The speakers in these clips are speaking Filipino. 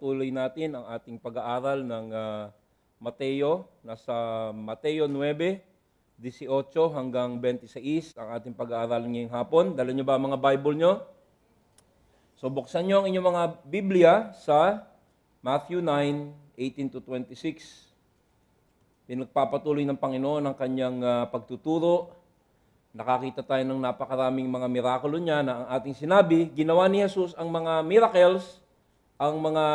ipagpatuloy natin ang ating pag-aaral ng uh, Mateo. Nasa Mateo 9, 18 hanggang 26 ang ating pag-aaral ngayong hapon. Dala nyo ba mga Bible nyo? So buksan nyo ang inyong mga Biblia sa Matthew 9, 18 to 26. Pinagpapatuloy ng Panginoon ang kanyang uh, pagtuturo. Nakakita tayo ng napakaraming mga mirakulo niya na ang ating sinabi, ginawa ni Jesus ang mga miracles ang mga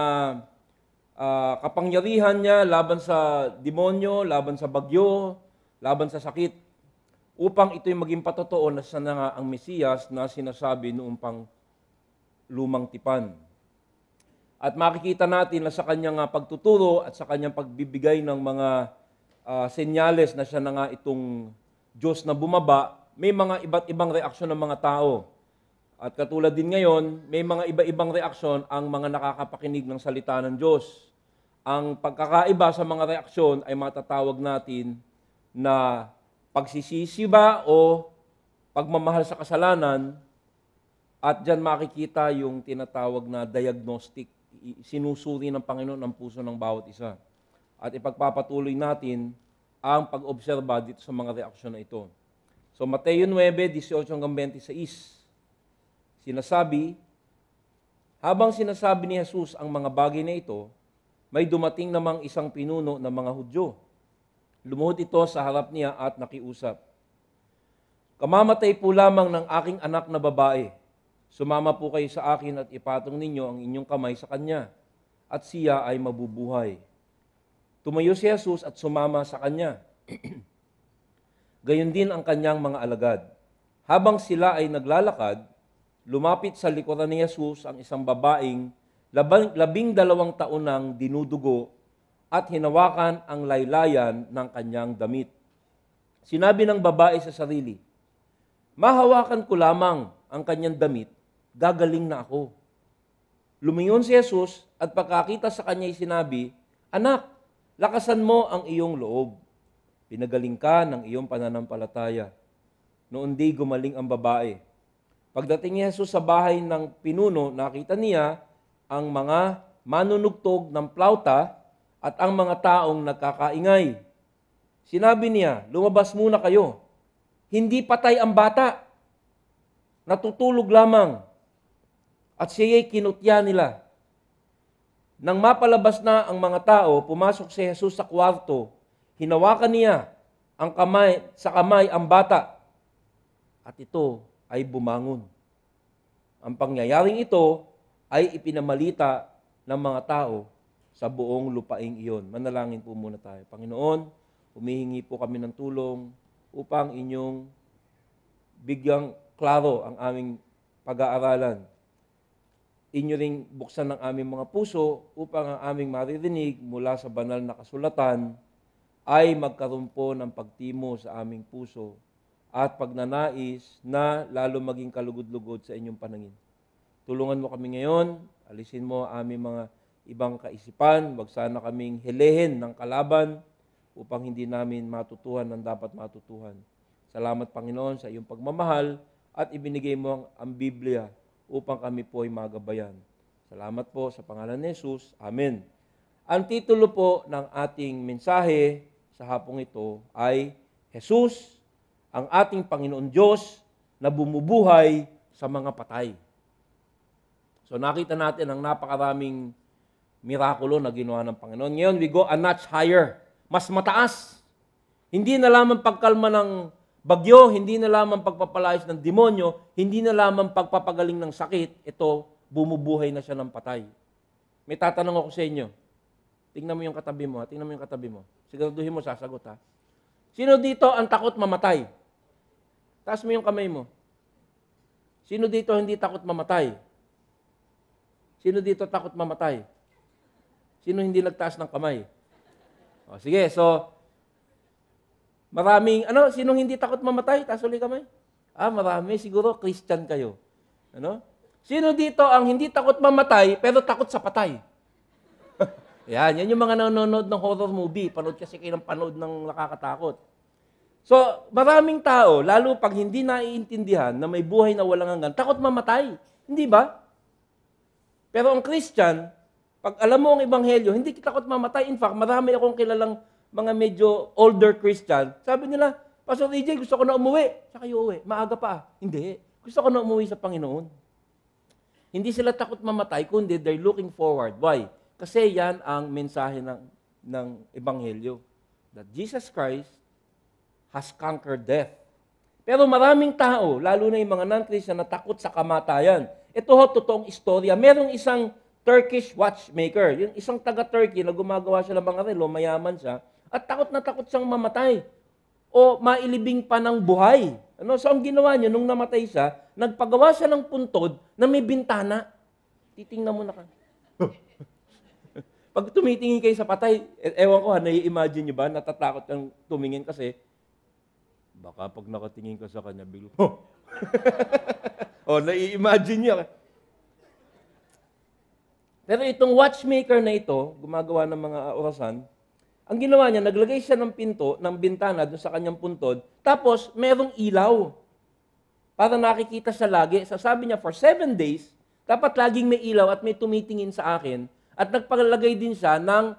uh, kapangyarihan niya laban sa demonyo, laban sa bagyo, laban sa sakit, upang ito'y maging patotoo na siya nga ang Mesiyas na sinasabi noong pang lumang tipan. At makikita natin na sa kanyang ah, pagtuturo at sa kanyang pagbibigay ng mga uh, senyales na siya na nga itong Diyos na bumaba, may mga iba't ibang reaksyon ng mga tao. At katulad din ngayon, may mga iba-ibang reaksyon ang mga nakakapakinig ng salita ng Diyos. Ang pagkakaiba sa mga reaksyon ay matatawag natin na pagsisisi ba o pagmamahal sa kasalanan at dyan makikita yung tinatawag na diagnostic. Sinusuri ng Panginoon ang puso ng bawat isa. At ipagpapatuloy natin ang pag-obserba dito sa mga reaksyon na ito. So Mateo 9, 18 hanggang 26. Sinasabi, habang sinasabi ni Jesus ang mga bagay na ito, may dumating namang isang pinuno ng mga Hudyo. Lumuhod ito sa harap niya at nakiusap. Kamamatay po lamang ng aking anak na babae. Sumama po kayo sa akin at ipatong ninyo ang inyong kamay sa kanya, at siya ay mabubuhay. Tumayo si Jesus at sumama sa kanya. Gayon din ang kanyang mga alagad. Habang sila ay naglalakad, lumapit sa likuran ni Yesus ang isang babaeng labang, labing dalawang taon nang dinudugo at hinawakan ang laylayan ng kanyang damit. Sinabi ng babae sa sarili, Mahawakan ko lamang ang kanyang damit, gagaling na ako. Lumingon si Jesus at pagkakita sa kanya'y sinabi, Anak, lakasan mo ang iyong loob. Pinagaling ka ng iyong pananampalataya. Noon di gumaling ang babae Pagdating ni Jesus sa bahay ng pinuno, nakita niya ang mga manunugtog ng plauta at ang mga taong nagkakaingay. Sinabi niya, lumabas muna kayo. Hindi patay ang bata. Natutulog lamang. At siya'y kinutya nila. Nang mapalabas na ang mga tao, pumasok si Jesus sa kwarto. Hinawakan niya ang kamay, sa kamay ang bata. At ito ay bumangon. Ang pangyayaring ito ay ipinamalita ng mga tao sa buong lupaing iyon. Manalangin po muna tayo. Panginoon, humihingi po kami ng tulong upang inyong bigyang klaro ang aming pag-aaralan. Inyo ring buksan ang aming mga puso upang ang aming maririnig mula sa banal na kasulatan ay magkaroon po ng pagtimo sa aming puso at pagnanais na lalo maging kalugod-lugod sa inyong panangin. Tulungan mo kami ngayon, alisin mo aming mga ibang kaisipan, wag sana kaming helehin ng kalaban upang hindi namin matutuhan ang dapat matutuhan. Salamat Panginoon sa iyong pagmamahal at ibinigay mo ang, ang Biblia upang kami po ay magabayan. Salamat po sa pangalan ni Jesus. Amen. Ang titulo po ng ating mensahe sa hapong ito ay Jesus ang ating Panginoon Diyos na bumubuhay sa mga patay. So nakita natin ang napakaraming mirakulo na ginawa ng Panginoon. Ngayon, we go a notch higher. Mas mataas. Hindi na lamang pagkalma ng bagyo, hindi na lamang pagpapalayas ng demonyo, hindi na lamang pagpapagaling ng sakit, ito, bumubuhay na siya ng patay. May tatanong ako sa inyo. Tingnan mo yung katabi mo, ha? tingnan mo yung katabi mo. Siguraduhin mo, sasagot ha. Sino dito ang takot mamatay? Taas mo yung kamay mo. Sino dito hindi takot mamatay? Sino dito takot mamatay? Sino hindi nagtaas ng kamay? O, sige, so, maraming, ano, sino hindi takot mamatay? Taas ulit kamay. Ah, marami, siguro Christian kayo. Ano? Sino dito ang hindi takot mamatay, pero takot sa patay? yan, yan yung mga nanonood ng horror movie. Panood kasi kayo ng panood ng nakakatakot. So, maraming tao, lalo pag hindi naiintindihan na may buhay na walang hanggan, takot mamatay. Hindi ba? Pero ang Christian, pag alam mo ang ebanghelyo, hindi kita takot mamatay. In fact, marami akong kilalang mga medyo older Christian. Sabi nila, Pastor DJ, gusto ko na umuwi. Sa kayo uwi. Maaga pa. Hindi. Gusto ko na umuwi sa Panginoon. Hindi sila takot mamatay, kundi they're looking forward. Why? Kasi yan ang mensahe ng, ng Ebanghelyo. That Jesus Christ has conquered death. Pero maraming tao, lalo na yung mga non-Christian, natakot sa kamatayan. Ito ho, totoong istorya. Merong isang Turkish watchmaker, yung isang taga-Turkey na gumagawa siya ng mga relo, mayaman siya, at takot na takot siyang mamatay o mailibing pa ng buhay. Ano? So ang ginawa niya, nung namatay siya, nagpagawa siya ng puntod na may bintana. Titingnan mo na ka. Pag tumitingin kayo sa patay, e-, ewan ko ha, nai-imagine niyo ba, natatakot kang tumingin kasi Baka pag nakatingin ka sa kanya, bigla, oh! o, nai-imagine niya. Pero itong watchmaker na ito, gumagawa ng mga orasan, ang ginawa niya, naglagay siya ng pinto, ng bintana doon sa kanyang puntod, tapos merong ilaw. Para nakikita siya lagi. Sasabi niya, for seven days, dapat laging may ilaw at may tumitingin sa akin. At nagpalagay din siya ng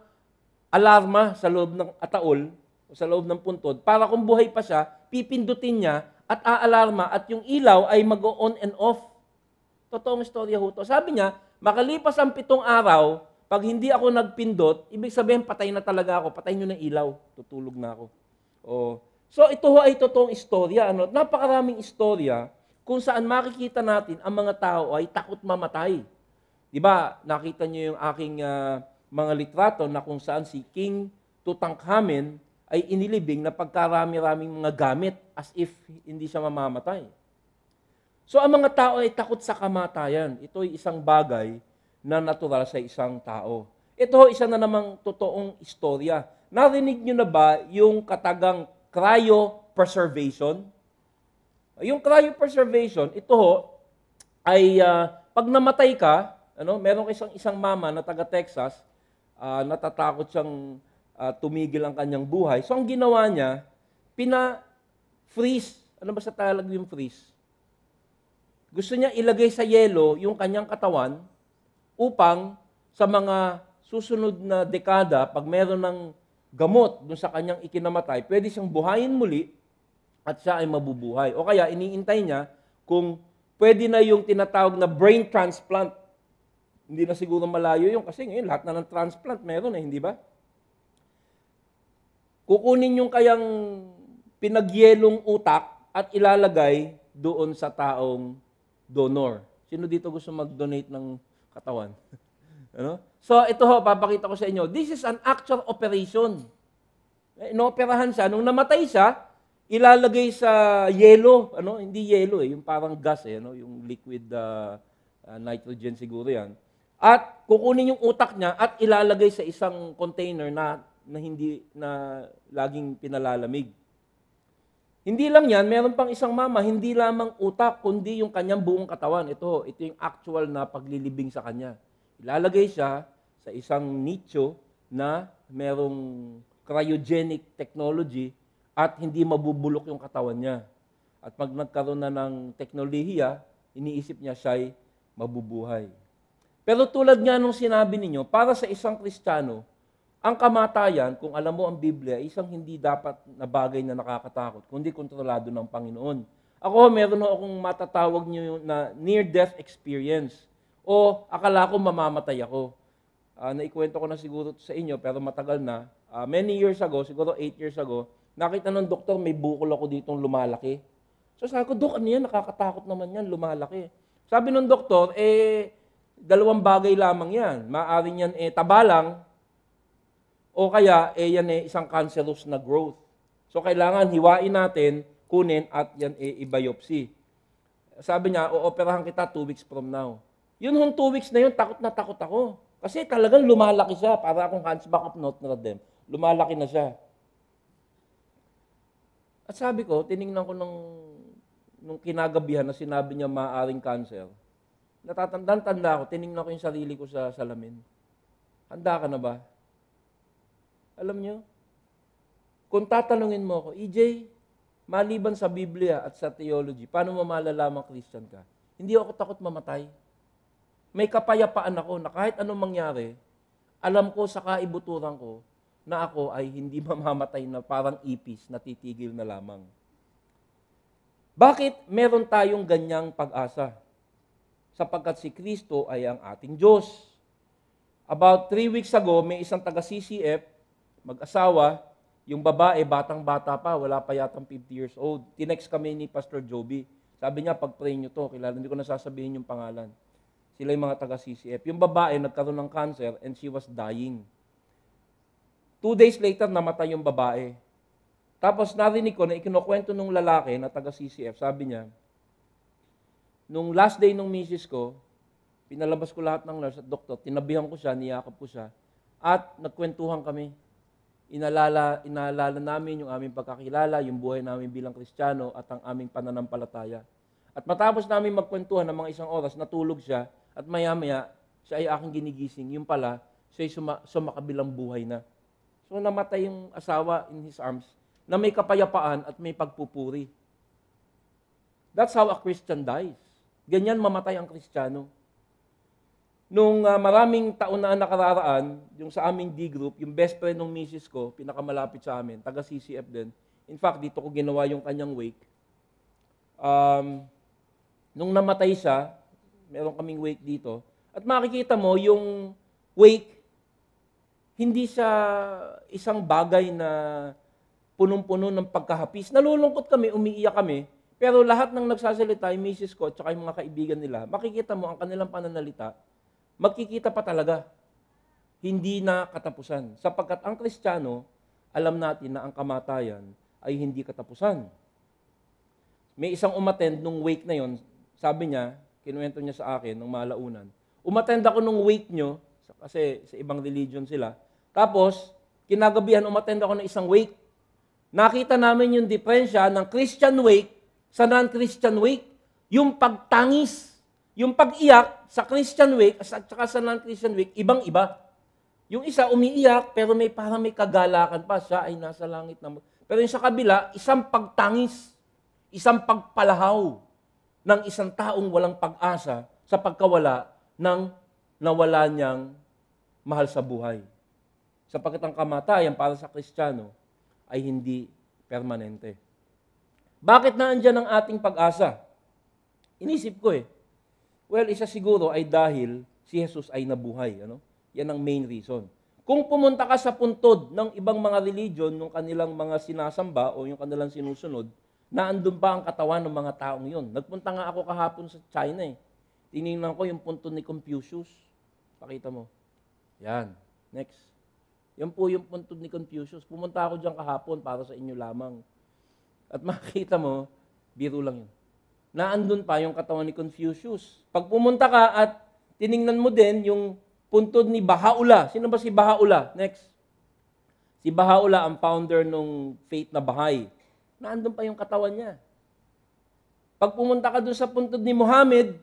alarma sa loob ng ataol, sa loob ng puntod, para kung buhay pa siya, pipindutin niya at aalarma at yung ilaw ay mag-on and off. Totoong istorya ho to. Sabi niya, makalipas ang pitong araw, pag hindi ako nagpindot, ibig sabihin patay na talaga ako, patay niyo na ilaw, tutulog na ako. Oh. So ito ho ay totoong istorya. Ano? Napakaraming istorya kung saan makikita natin ang mga tao ay takot mamatay. Di ba? Nakita niyo yung aking uh, mga litrato na kung saan si King Tutankhamen ay inilibing na pagkarami-raming mga gamit as if hindi siya mamamatay. So ang mga tao ay takot sa kamatayan. Ito ay isang bagay na natural sa isang tao. Ito isa na namang totoong istorya. Narinig niyo na ba yung katagang cryo preservation? Yung cryo preservation, ito ho, ay uh, pag namatay ka, ano, meron isang isang mama na taga Texas, uh, natatakot siyang uh, tumigil ang kanyang buhay. So ang ginawa niya, pina-freeze. Ano ba sa talag yung freeze? Gusto niya ilagay sa yelo yung kanyang katawan upang sa mga susunod na dekada, pag meron ng gamot dun sa kanyang ikinamatay, pwede siyang buhayin muli at siya ay mabubuhay. O kaya iniintay niya kung pwede na yung tinatawag na brain transplant. Hindi na siguro malayo yung kasi ngayon lahat na ng transplant meron eh, hindi ba? Kukunin yung kayang pinagyelong utak at ilalagay doon sa taong donor. Sino dito gusto mag-donate ng katawan? ano? So ito ho, papakita ko sa inyo. This is an actual operation. Eh, Inoperahan siya. Nung namatay siya, ilalagay sa yelo, ano, hindi yelo eh, yung parang gas eh, ano, yung liquid uh, uh, nitrogen siguro 'yan. At kukunin yung utak niya at ilalagay sa isang container na na hindi na laging pinalalamig. Hindi lang yan, meron pang isang mama, hindi lamang utak, kundi yung kanyang buong katawan. Ito, ito yung actual na paglilibing sa kanya. Ilalagay siya sa isang nicho na merong cryogenic technology at hindi mabubulok yung katawan niya. At pag nagkaroon na ng teknolohiya, iniisip niya siya'y mabubuhay. Pero tulad nga nung sinabi ninyo, para sa isang Kristiyano, ang kamatayan, kung alam mo ang Biblia, isang hindi dapat na bagay na nakakatakot, kundi kontrolado ng Panginoon. Ako, meron akong matatawag nyo na near-death experience. O akala ko mamamatay ako. Uh, naikwento ko na siguro sa inyo, pero matagal na. Uh, many years ago, siguro 8 years ago, nakita ng doktor may bukol ako ditong lumalaki. So sabi ko, Dok, ano yan? Nakakatakot naman yan, lumalaki. Sabi ng doktor, eh, dalawang bagay lamang yan. Maaari yan eh, tabalang o kaya eh, yan eh, isang cancerous na growth. So kailangan hiwain natin, kunin at yan eh, i-biopsy. Sabi niya, ooperahan kita 2 weeks from now. Yun hong 2 weeks na yun, takot na takot ako. Kasi talagang lumalaki siya. Para akong hands back up Notre Dame. Lumalaki na siya. At sabi ko, tiningnan ko nung, nung kinagabihan na sinabi niya maaaring cancer. Natatandaan-tanda ako, tiningnan ko yung sarili ko sa salamin. Handa ka na ba? Alam nyo, kung tatanungin mo ako, EJ, maliban sa Biblia at sa theology, paano mo malalaman Christian ka? Hindi ako takot mamatay. May kapayapaan ako na kahit anong mangyari, alam ko sa kaibuturan ko na ako ay hindi mamamatay na parang ipis na titigil na lamang. Bakit meron tayong ganyang pag-asa? Sapagkat si Kristo ay ang ating Diyos. About three weeks ago, may isang taga-CCF mag-asawa, yung babae, batang-bata pa, wala pa yatang 50 years old. Tinext kami ni Pastor Joby. Sabi niya, pag-pray niyo to, kilala, hindi ko nasasabihin yung pangalan. Sila yung mga taga-CCF. Yung babae, nagkaroon ng cancer and she was dying. Two days later, namatay yung babae. Tapos narinig ko na ikinukwento nung lalaki na taga-CCF, sabi niya, nung last day nung misis ko, pinalabas ko lahat ng nurse at doktor, tinabihan ko siya, niyakap ko siya, at nagkwentuhan kami inalala, inalala namin yung aming pagkakilala, yung buhay namin bilang Kristiyano at ang aming pananampalataya. At matapos namin magkwentuhan ng mga isang oras, natulog siya at maya-maya siya ay aking ginigising. Yung pala, siya ay suma, sumakabilang buhay na. So namatay yung asawa in his arms na may kapayapaan at may pagpupuri. That's how a Christian dies. Ganyan mamatay ang Kristiyano. Nung uh, maraming taon na nakararaan, yung sa aming D group, yung best friend ng misis ko, pinakamalapit sa amin, taga CCF din. In fact, dito ko ginawa yung kanyang wake. Um, nung namatay siya, meron kaming wake dito. At makikita mo, yung wake, hindi siya isang bagay na punong-puno ng pagkahapis. Nalulungkot kami, umiiyak kami, pero lahat ng nagsasalita, yung misis ko at yung mga kaibigan nila, makikita mo ang kanilang pananalita, magkikita pa talaga. Hindi na katapusan. Sapagkat ang Kristiyano, alam natin na ang kamatayan ay hindi katapusan. May isang umatend nung wake na yon, sabi niya, kinuwento niya sa akin nung malaunan, umatend ako nung wake nyo, kasi sa ibang religion sila, tapos, kinagabihan umatend ako ng isang wake. Nakita namin yung diferensya ng Christian wake sa non-Christian wake. Yung pagtangis, yung pag-iyak, sa Christian Week, sa, saka sa non-Christian Week, ibang-iba. Yung isa umiiyak, pero may parang may kagalakan pa, siya ay nasa langit na. Pero yung sa kabila, isang pagtangis, isang pagpalahaw ng isang taong walang pag-asa sa pagkawala ng nawala niyang mahal sa buhay. Sapagkat ang kamatayan para sa Kristiyano ay hindi permanente. Bakit na naandyan ang ating pag-asa? Inisip ko eh, Well, isa siguro ay dahil si Jesus ay nabuhay. Ano? Yan ang main reason. Kung pumunta ka sa puntod ng ibang mga religion, ng kanilang mga sinasamba o yung kanilang sinusunod, na naandun pa ang katawan ng mga taong yon. Nagpunta nga ako kahapon sa China eh. Tinignan ko yung puntod ni Confucius. Pakita mo. Yan. Next. Yan po yung puntod ni Confucius. Pumunta ako dyan kahapon para sa inyo lamang. At makita mo, biro lang yun naandun pa yung katawan ni Confucius. Pag pumunta ka at tiningnan mo din yung puntod ni Bahaula. Sino ba si Bahaula? Next. Si Bahaula ang founder ng faith na Bahay. Naandun pa yung katawan niya. Pag pumunta ka doon sa puntod ni Muhammad,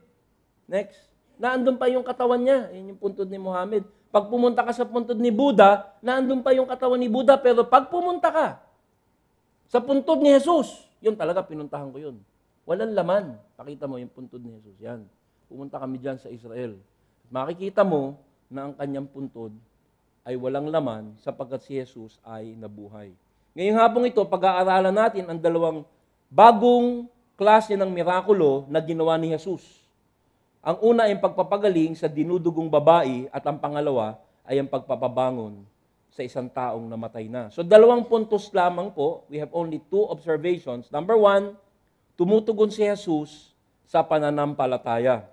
next, naandun pa yung katawan niya. Yun yung puntod ni Muhammad. Pag pumunta ka sa puntod ni Buddha, naandun pa yung katawan ni Buddha. Pero pag pumunta ka sa puntod ni Jesus, yun talaga, pinuntahan ko yun. Walang laman. Pakita mo yung puntod ni Jesus. Yan. Pumunta kami dyan sa Israel. Makikita mo na ang kanyang puntod ay walang laman sapagkat si Jesus ay nabuhay. Ngayong hapong ito, pag-aaralan natin ang dalawang bagong klase ng mirakulo na ginawa ni Jesus. Ang una ay pagpapagaling sa dinudugong babae at ang pangalawa ay ang pagpapabangon sa isang taong namatay na. So dalawang puntos lamang po, we have only two observations. Number one, Tumutugon si Jesus sa pananampalataya.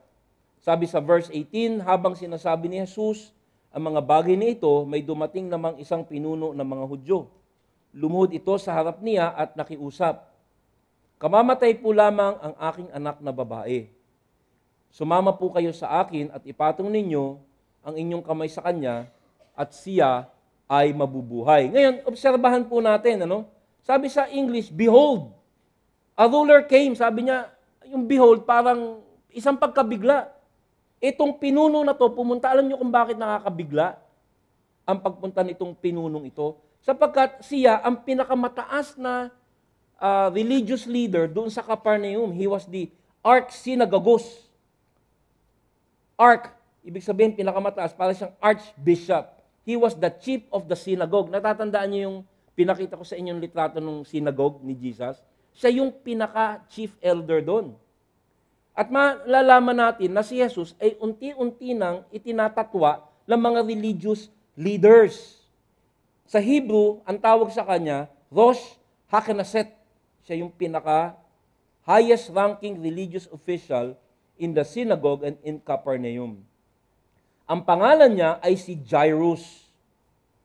Sabi sa verse 18, habang sinasabi ni Jesus ang mga bagay na ito, may dumating namang isang pinuno ng mga Hudyo. Lumuhod ito sa harap niya at nakiusap. Kamamatay po lamang ang aking anak na babae. Sumama po kayo sa akin at ipatong ninyo ang inyong kamay sa kanya at siya ay mabubuhay. Ngayon, obserbahan po natin, ano? Sabi sa English, behold, A ruler came, sabi niya, yung behold, parang isang pagkabigla. Itong pinuno na to, pumunta, alam niyo kung bakit nakakabigla ang pagpunta nitong pinunong ito? Sapagkat siya ang pinakamataas na uh, religious leader doon sa Capernaum. He was the arch-synagogos. Arch, ibig sabihin pinakamataas, para siyang archbishop. He was the chief of the synagogue. Natatandaan niyo yung pinakita ko sa inyong litrato ng synagogue ni Jesus? siya yung pinaka-chief elder doon. At malalaman natin na si Jesus ay unti-unti nang itinatatwa ng mga religious leaders. Sa Hebrew, ang tawag sa kanya, Rosh Hakenaset. Siya yung pinaka highest ranking religious official in the synagogue and in Capernaum. Ang pangalan niya ay si Jairus.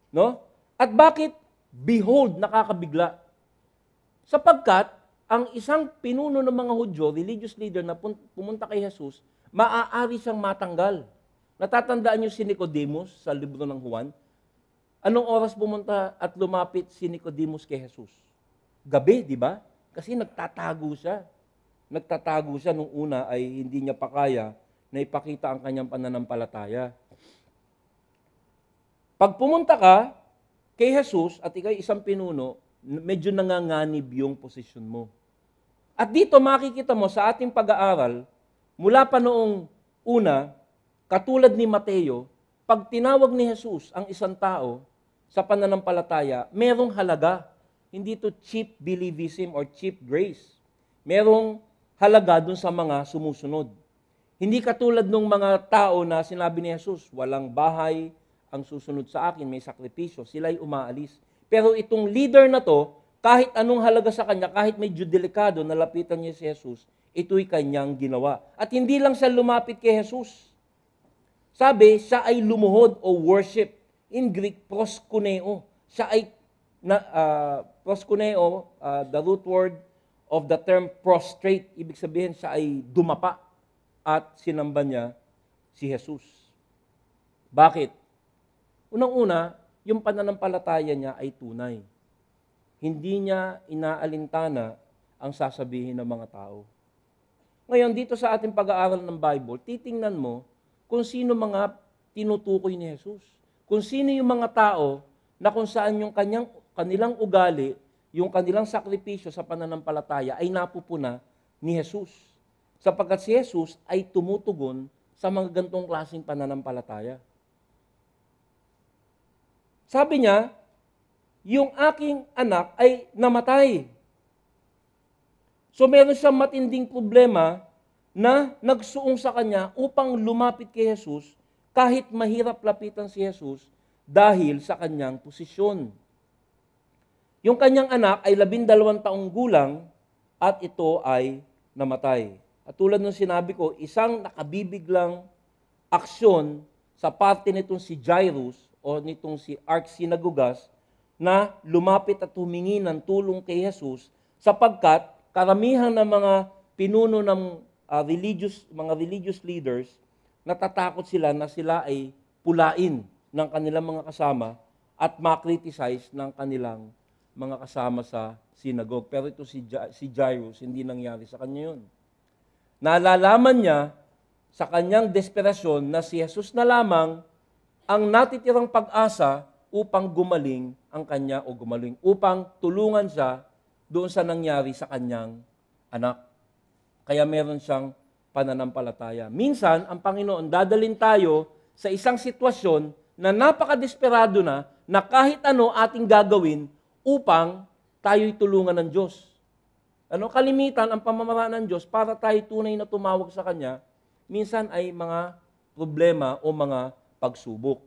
No? At bakit behold nakakabigla? Sapagkat ang isang pinuno ng mga Hudyo, religious leader na pumunta kay Jesus, maaari siyang matanggal. Natatandaan niyo si Nicodemus sa libro ng Juan? Anong oras pumunta at lumapit si Nicodemus kay Jesus? Gabi, di ba? Kasi nagtatago siya. Nagtatago siya nung una ay hindi niya pa kaya na ipakita ang kanyang pananampalataya. Pag pumunta ka kay Jesus at ikay isang pinuno, medyo nanganganib yung posisyon mo. At dito makikita mo sa ating pag-aaral, mula pa noong una, katulad ni Mateo, pag tinawag ni Jesus ang isang tao sa pananampalataya, merong halaga. Hindi to cheap believism or cheap grace. Merong halaga dun sa mga sumusunod. Hindi katulad ng mga tao na sinabi ni Jesus, walang bahay ang susunod sa akin, may sakripisyo, sila'y umaalis. Pero itong leader na to, kahit anong halaga sa kanya, kahit medyo delikado, na lapitan niya si Jesus, ito'y kanyang ginawa. At hindi lang siya lumapit kay Jesus. Sabi, siya ay lumuhod o worship. In Greek, proskuneo. Siya ay, na, uh, proskuneo, uh, the root word of the term prostrate. Ibig sabihin, siya ay dumapa at sinamba niya si Jesus. Bakit? Unang-una, yung pananampalataya niya ay tunay. Hindi niya inaalintana ang sasabihin ng mga tao. Ngayon, dito sa ating pag-aaral ng Bible, titingnan mo kung sino mga tinutukoy ni Jesus. Kung sino yung mga tao na kung saan yung kanyang, kanilang ugali, yung kanilang sakripisyo sa pananampalataya ay napupuna ni Jesus. Sapagkat si Jesus ay tumutugon sa mga gantong klaseng pananampalataya. Sabi niya, yung aking anak ay namatay. So meron siyang matinding problema na nagsuong sa kanya upang lumapit kay Jesus kahit mahirap lapitan si Jesus dahil sa kanyang posisyon. Yung kanyang anak ay labindalawang taong gulang at ito ay namatay. At tulad ng sinabi ko, isang nakabibiglang aksyon sa parte nitong si Jairus o nitong si Ark Sinagugas na lumapit at humingi ng tulong kay Jesus sapagkat karamihan ng mga pinuno ng uh, religious mga religious leaders natatakot sila na sila ay pulain ng kanilang mga kasama at makriticize ng kanilang mga kasama sa sinagog. Pero ito si, ja- si Jairus, hindi nangyari sa kanya yun. Nalalaman niya sa kanyang desperasyon na si Jesus na lamang ang natitirang pag-asa upang gumaling ang kanya o gumaling upang tulungan siya doon sa nangyari sa kanyang anak. Kaya meron siyang pananampalataya. Minsan, ang Panginoon dadalin tayo sa isang sitwasyon na napakadesperado na na kahit ano ating gagawin upang tayo'y tulungan ng Diyos. Ano, kalimitan ang pamamaraan ng Diyos para tayo tunay na tumawag sa Kanya, minsan ay mga problema o mga pagsubok.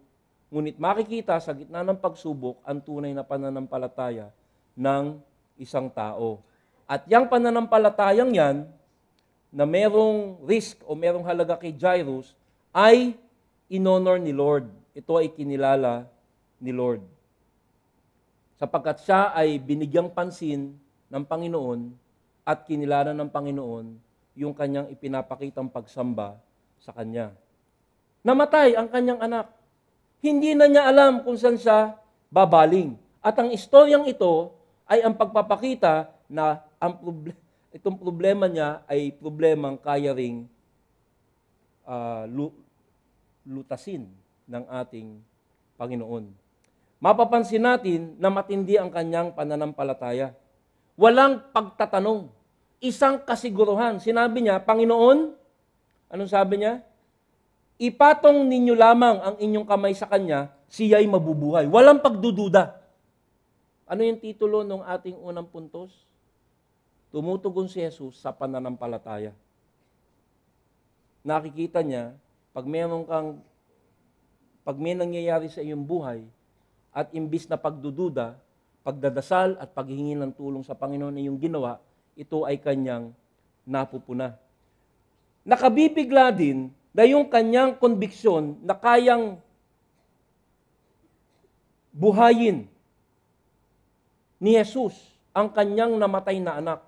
Ngunit makikita sa gitna ng pagsubok ang tunay na pananampalataya ng isang tao. At yung pananampalatayang yan, na merong risk o merong halaga kay Jairus, ay inonor ni Lord. Ito ay kinilala ni Lord. Sapagkat siya ay binigyang pansin ng Panginoon at kinilala ng Panginoon yung kanyang ipinapakitang pagsamba sa kanya. Namatay ang kanyang anak. Hindi na niya alam kung saan siya babaling. At ang istoryang ito ay ang pagpapakita na ang proble- itong problema niya ay problemang kaya ring uh, lutasin ng ating Panginoon. Mapapansin natin na matindi ang kanyang pananampalataya. Walang pagtatanong. Isang kasiguruhan. Sinabi niya, Panginoon, anong sabi niya? Ipatong ninyo lamang ang inyong kamay sa kanya, siya'y mabubuhay. Walang pagdududa. Ano yung titulo ng ating unang puntos? Tumutugon si Jesus sa pananampalataya. Nakikita niya, pag meron kang, pag may nangyayari sa iyong buhay, at imbis na pagdududa, pagdadasal at paghingi ng tulong sa Panginoon na iyong ginawa, ito ay kanyang napupuna. Nakabibigla din na yung kanyang conviction na kayang buhayin ni Jesus ang kanyang namatay na anak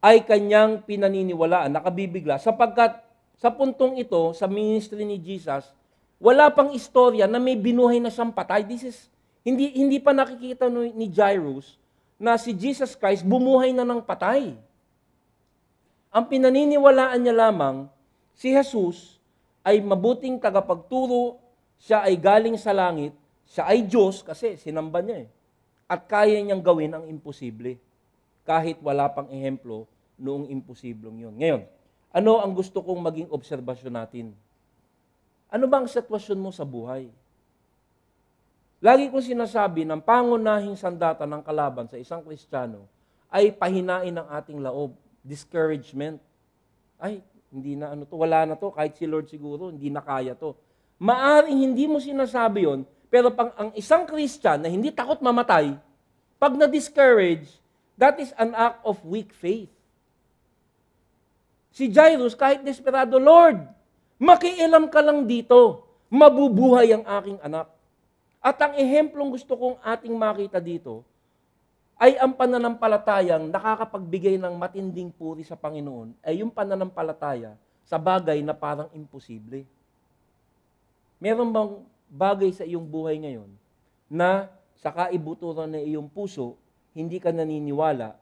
ay kanyang pinaniniwalaan, nakabibigla, sapagkat sa puntong ito, sa ministry ni Jesus, wala pang istorya na may binuhay na siyang patay. This is, hindi, hindi pa nakikita ni Jairus na si Jesus Christ bumuhay na ng patay. Ang pinaniniwalaan niya lamang si Jesus ay mabuting tagapagturo, siya ay galing sa langit, siya ay Diyos kasi sinamba niya eh. At kaya niyang gawin ang imposible kahit wala pang ehemplo noong imposibleng yon. Ngayon, ano ang gusto kong maging obserbasyon natin? Ano bang sitwasyon mo sa buhay? Lagi kong sinasabi ng pangunahing sandata ng kalaban sa isang kristyano ay pahinain ng ating laob, discouragement. Ay, hindi na ano to, wala na to, kahit si Lord siguro, hindi na kaya to. Maaring hindi mo sinasabi yon, pero pang ang isang Christian na hindi takot mamatay, pag na-discourage, that is an act of weak faith. Si Jairus, kahit desperado, Lord, makialam ka lang dito, mabubuhay ang aking anak. At ang ehemplong gusto kong ating makita dito, ay ang pananampalatayang nakakapagbigay ng matinding puri sa Panginoon ay yung pananampalataya sa bagay na parang imposible. Meron bang bagay sa iyong buhay ngayon na sa kaibuturan ng iyong puso, hindi ka naniniwala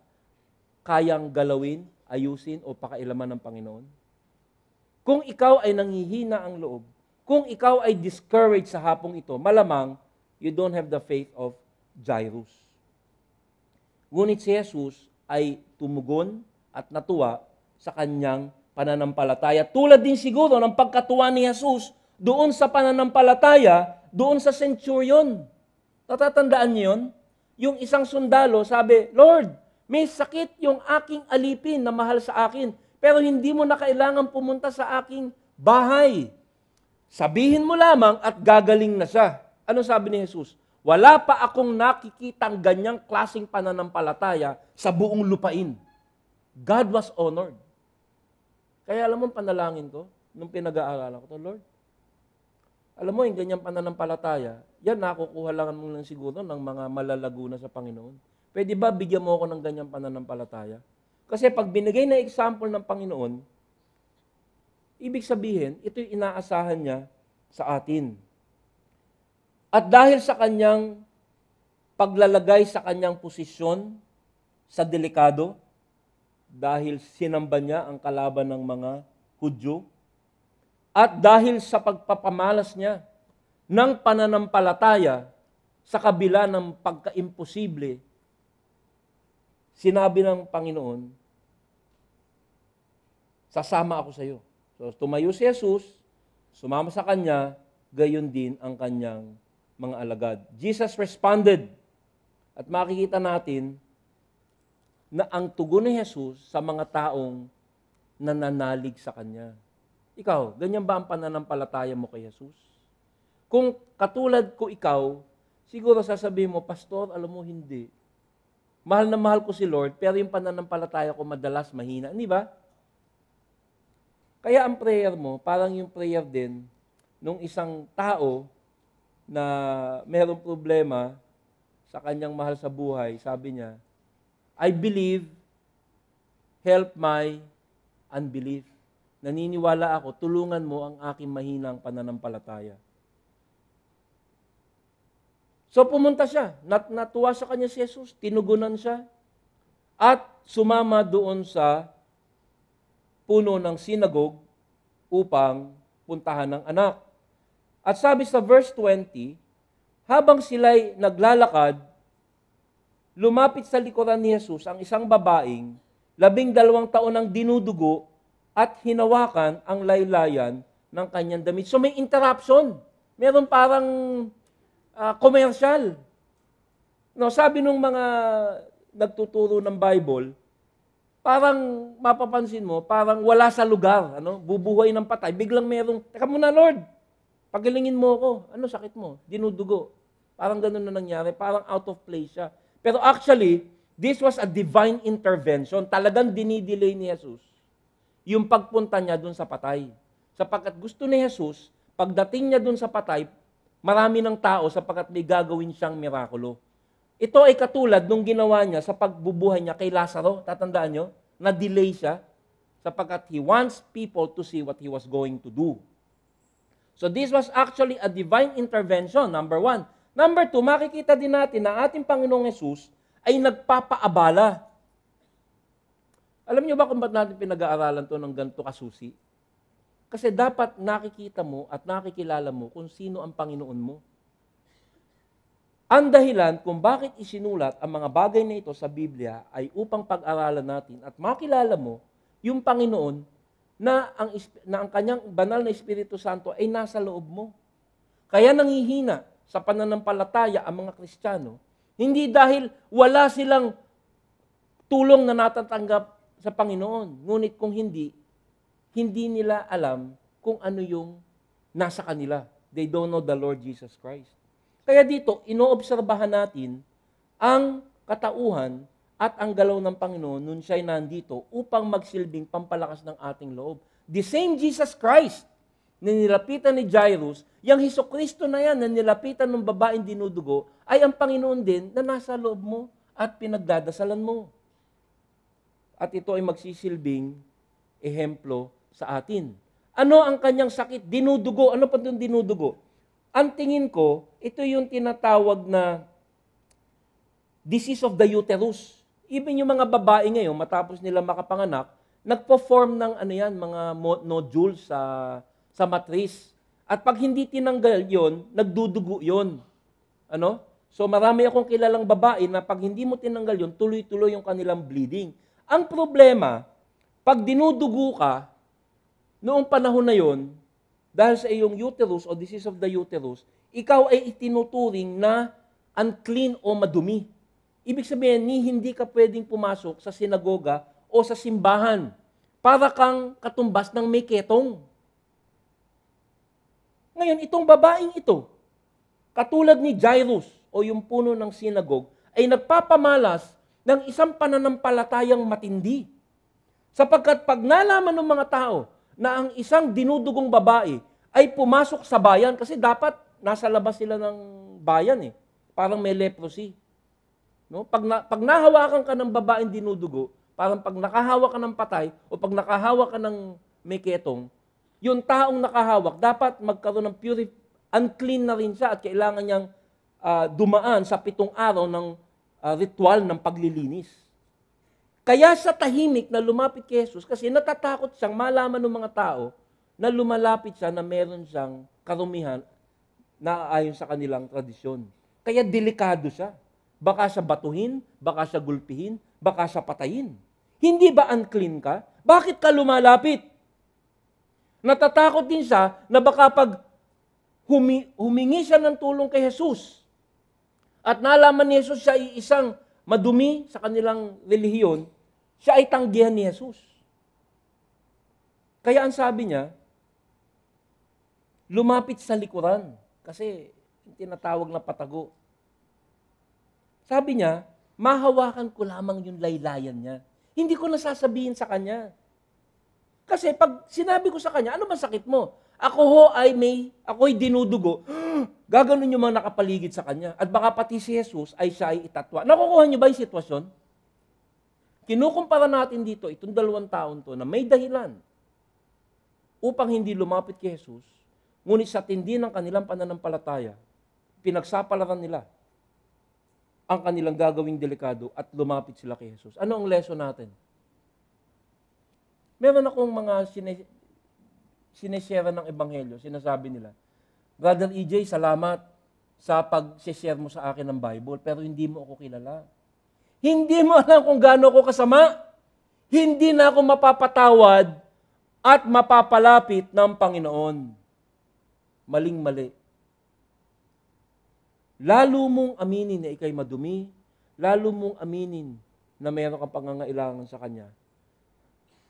kayang galawin, ayusin o pakailaman ng Panginoon? Kung ikaw ay nanghihina ang loob, kung ikaw ay discouraged sa hapong ito, malamang you don't have the faith of Jairus. Ngunit si Jesus ay tumugon at natuwa sa kanyang pananampalataya. Tulad din siguro ng pagkatuwa ni Jesus doon sa pananampalataya, doon sa centurion. Natatandaan niyo yun? Yung isang sundalo sabi, Lord, may sakit yung aking alipin na mahal sa akin, pero hindi mo na kailangan pumunta sa aking bahay. Sabihin mo lamang at gagaling na siya. Ano sabi ni Jesus? Wala pa akong nakikitang ganyang klasing pananampalataya sa buong lupain. God was honored. Kaya alam mo panalangin ko, nung pinag-aaralan ko, to, Lord, alam mo yung ganyang pananampalataya, yan nakukuha lang mo lang siguro ng mga malalago na sa Panginoon. Pwede ba bigyan mo ako ng ganyang pananampalataya? Kasi pag binigay na example ng Panginoon, ibig sabihin, ito yung inaasahan niya sa atin. At dahil sa kanyang paglalagay sa kanyang posisyon sa delikado, dahil sinamba niya ang kalaban ng mga Hudyo, at dahil sa pagpapamalas niya ng pananampalataya sa kabila ng pagkaimposible, sinabi ng Panginoon, sasama ako sa iyo. So tumayo si Jesus, sumama sa kanya, gayon din ang kanyang mga alagad. Jesus responded. At makikita natin na ang tugon ni Jesus sa mga taong nananalig sa Kanya. Ikaw, ganyan ba ang pananampalataya mo kay Jesus? Kung katulad ko ikaw, siguro sasabihin mo, Pastor, alam mo, hindi. Mahal na mahal ko si Lord, pero yung pananampalataya ko madalas mahina. Hindi ba? Kaya ang prayer mo, parang yung prayer din nung isang tao na merong problema sa kanyang mahal sa buhay, sabi niya, I believe, help my unbelief. Naniniwala ako, tulungan mo ang aking mahinang pananampalataya. So pumunta siya, nat natuwa sa kanya si Jesus, tinugunan siya, at sumama doon sa puno ng sinagog upang puntahan ng anak. At sabi sa verse 20, habang sila'y naglalakad, lumapit sa likuran ni Jesus ang isang babaeng labing dalawang taon ang dinudugo at hinawakan ang laylayan ng kanyang damit. So may interruption. Meron parang uh, commercial. No, sabi nung mga nagtuturo ng Bible, parang mapapansin mo, parang wala sa lugar, ano? Bubuhay ng patay. Biglang merong, teka muna Lord, Pagalingin mo ako. Ano sakit mo? Dinudugo. Parang ganun na nangyari. Parang out of place siya. Pero actually, this was a divine intervention. Talagang dinidelay ni Jesus yung pagpunta niya dun sa patay. Sapagkat gusto ni Jesus, pagdating niya dun sa patay, marami ng tao sapagkat may gagawin siyang mirakulo. Ito ay katulad nung ginawa niya sa pagbubuhay niya kay Lazaro. Tatandaan niyo? Na-delay siya sapagkat he wants people to see what he was going to do. So this was actually a divine intervention, number one. Number two, makikita din natin na ating Panginoong Yesus ay nagpapaabala. Alam niyo ba kung ba't natin pinag-aaralan to ng ganito kasusi? Kasi dapat nakikita mo at nakikilala mo kung sino ang Panginoon mo. Ang dahilan kung bakit isinulat ang mga bagay na ito sa Biblia ay upang pag-aralan natin at makilala mo yung Panginoon na ang, na ang kanyang banal na Espiritu Santo ay nasa loob mo. Kaya nangihina sa pananampalataya ang mga Kristiyano, hindi dahil wala silang tulong na natatanggap sa Panginoon. Ngunit kung hindi, hindi nila alam kung ano yung nasa kanila. They don't know the Lord Jesus Christ. Kaya dito, inoobserbahan natin ang katauhan at ang galaw ng Panginoon, nun siya'y nandito upang magsilbing pampalakas ng ating loob. The same Jesus Christ na nilapitan ni Jairus, yung Heso Kristo na yan na nilapitan ng babaeng dinudugo, ay ang Panginoon din na nasa loob mo at pinagdadasalan mo. At ito ay magsisilbing ehemplo sa atin. Ano ang kanyang sakit? Dinudugo. Ano pa itong dinudugo? Ang tingin ko, ito yung tinatawag na disease of the uterus. Even yung mga babae ngayon, matapos nila makapanganak, nagpo-form ng ano yan, mga nodules sa, sa matris. At pag hindi tinanggal yon, nagdudugo yon. Ano? So marami akong kilalang babae na pag hindi mo tinanggal yon, tuloy-tuloy yung kanilang bleeding. Ang problema, pag dinudugo ka, noong panahon na yon, dahil sa iyong uterus o disease of the uterus, ikaw ay itinuturing na unclean o madumi. Ibig sabihin, ni hindi ka pwedeng pumasok sa sinagoga o sa simbahan. Para kang katumbas ng may ketong. Ngayon, itong babaeng ito, katulad ni Jairus o yung puno ng sinagog, ay nagpapamalas ng isang pananampalatayang matindi. Sapagkat pag nalaman ng mga tao na ang isang dinudugong babae ay pumasok sa bayan, kasi dapat nasa labas sila ng bayan eh, parang may leprosy. No? Pag, na, pag nahawakan ka ng babaeng dinudugo, parang pag nakahawak ka ng patay o pag nakahawak ka ng may ketong, yung taong nakahawak, dapat magkaroon ng pure, unclean na rin siya at kailangan niyang uh, dumaan sa pitong araw ng uh, ritual ng paglilinis. Kaya sa tahimik na lumapit kay Jesus, kasi natatakot siyang malaman ng mga tao na lumalapit siya na meron siyang karumihan na ayon sa kanilang tradisyon. Kaya delikado siya. Baka siya batuhin, baka siya gulpihin, baka siya patayin. Hindi ba unclean ka? Bakit ka lumalapit? Natatakot din siya na baka pag humi- humingi siya ng tulong kay Jesus at nalaman ni Jesus siya ay isang madumi sa kanilang relihiyon, siya ay tanggihan ni Jesus. Kaya ang sabi niya, lumapit sa likuran kasi tinatawag na patago. Sabi niya, mahawakan ko lamang yung laylayan niya. Hindi ko nasasabihin sa kanya. Kasi pag sinabi ko sa kanya, ano ba sakit mo? Ako ho ay may, ako ay dinudugo. Gaganon yung mga nakapaligid sa kanya. At baka pati si Jesus ay siya ay itatwa. Nakukuha niyo ba yung sitwasyon? Kinukumpara natin dito itong dalawang taon to na may dahilan upang hindi lumapit kay Jesus, ngunit sa tindi ng kanilang pananampalataya, pinagsapalaran nila ang kanilang gagawing delikado at lumapit sila kay Jesus. Ano ang lesson natin? Meron akong mga sine, sineshare ng Ebanghelyo, sinasabi nila, Brother EJ, salamat sa pag-share mo sa akin ng Bible, pero hindi mo ako kilala. Hindi mo alam kung gaano ako kasama. Hindi na ako mapapatawad at mapapalapit ng Panginoon. Maling-mali lalo mong aminin na ikay madumi, lalo mong aminin na mayroon kang pangangailangan sa Kanya,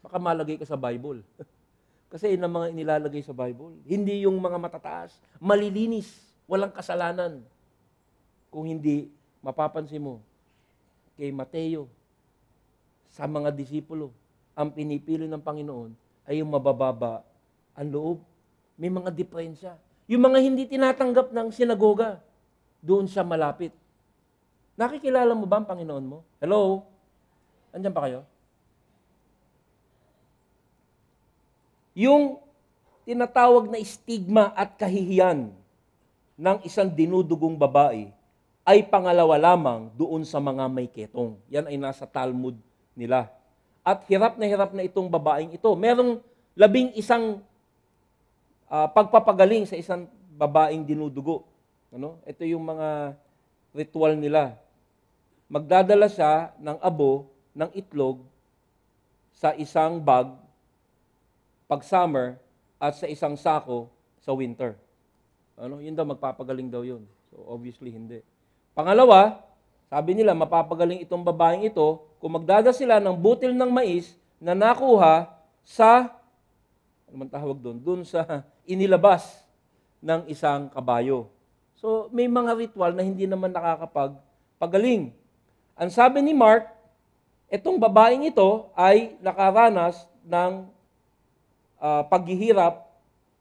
baka malagay ka sa Bible. Kasi yun ang mga inilalagay sa Bible. Hindi yung mga matataas, malilinis, walang kasalanan. Kung hindi, mapapansin mo, kay Mateo, sa mga disipulo, ang pinipili ng Panginoon ay yung mabababa ang loob. May mga diferensya. Yung mga hindi tinatanggap ng sinagoga doon siya malapit. Nakikilala mo ba ang Panginoon mo? Hello? Andiyan pa kayo? Yung tinatawag na stigma at kahihiyan ng isang dinudugong babae ay pangalawa lamang doon sa mga may ketong. Yan ay nasa Talmud nila. At hirap na hirap na itong babaeng ito. Merong labing isang uh, pagpapagaling sa isang babaeng dinudugo. Ano? Ito yung mga ritual nila. Magdadala siya ng abo, ng itlog, sa isang bag pag summer at sa isang sako sa winter. Ano? Yun daw, magpapagaling daw yun. So obviously, hindi. Pangalawa, sabi nila, mapapagaling itong babaeng ito kung magdada sila ng butil ng mais na nakuha sa, ano man tawag doon, doon sa inilabas ng isang kabayo. So may mga ritual na hindi naman nakakapagpagaling. Ang sabi ni Mark, itong babaeng ito ay nakaranas ng uh, paghihirap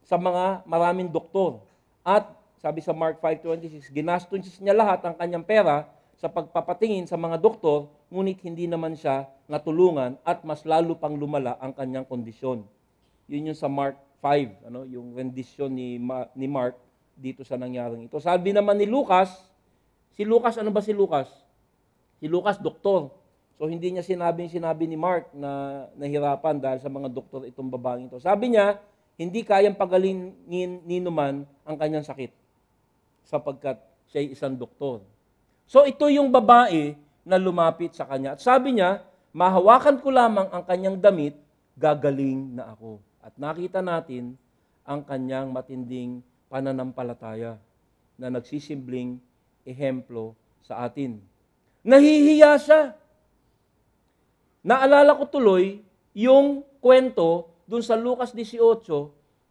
sa mga maraming doktor. At sabi sa Mark 5.26, ginastos niya lahat ang kanyang pera sa pagpapatingin sa mga doktor, ngunit hindi naman siya natulungan at mas lalo pang lumala ang kanyang kondisyon. Yun yung sa Mark 5, ano, yung rendisyon ni, Ma- ni Mark dito sa nangyaring ito. Sabi naman ni Lucas, si Lucas, ano ba si Lucas? Si Lucas, doktor. So hindi niya sinabing sinabi ni Mark na nahirapan dahil sa mga doktor itong babaeng ito. Sabi niya, hindi kayang pagalingin ni Numan ang kanyang sakit sapagkat siya ay isang doktor. So ito yung babae na lumapit sa kanya. At sabi niya, mahawakan ko lamang ang kanyang damit, gagaling na ako. At nakita natin ang kanyang matinding pananampalataya na nagsisimling ehemplo sa atin. Nahihiya siya. Naalala ko tuloy yung kwento dun sa Lucas 18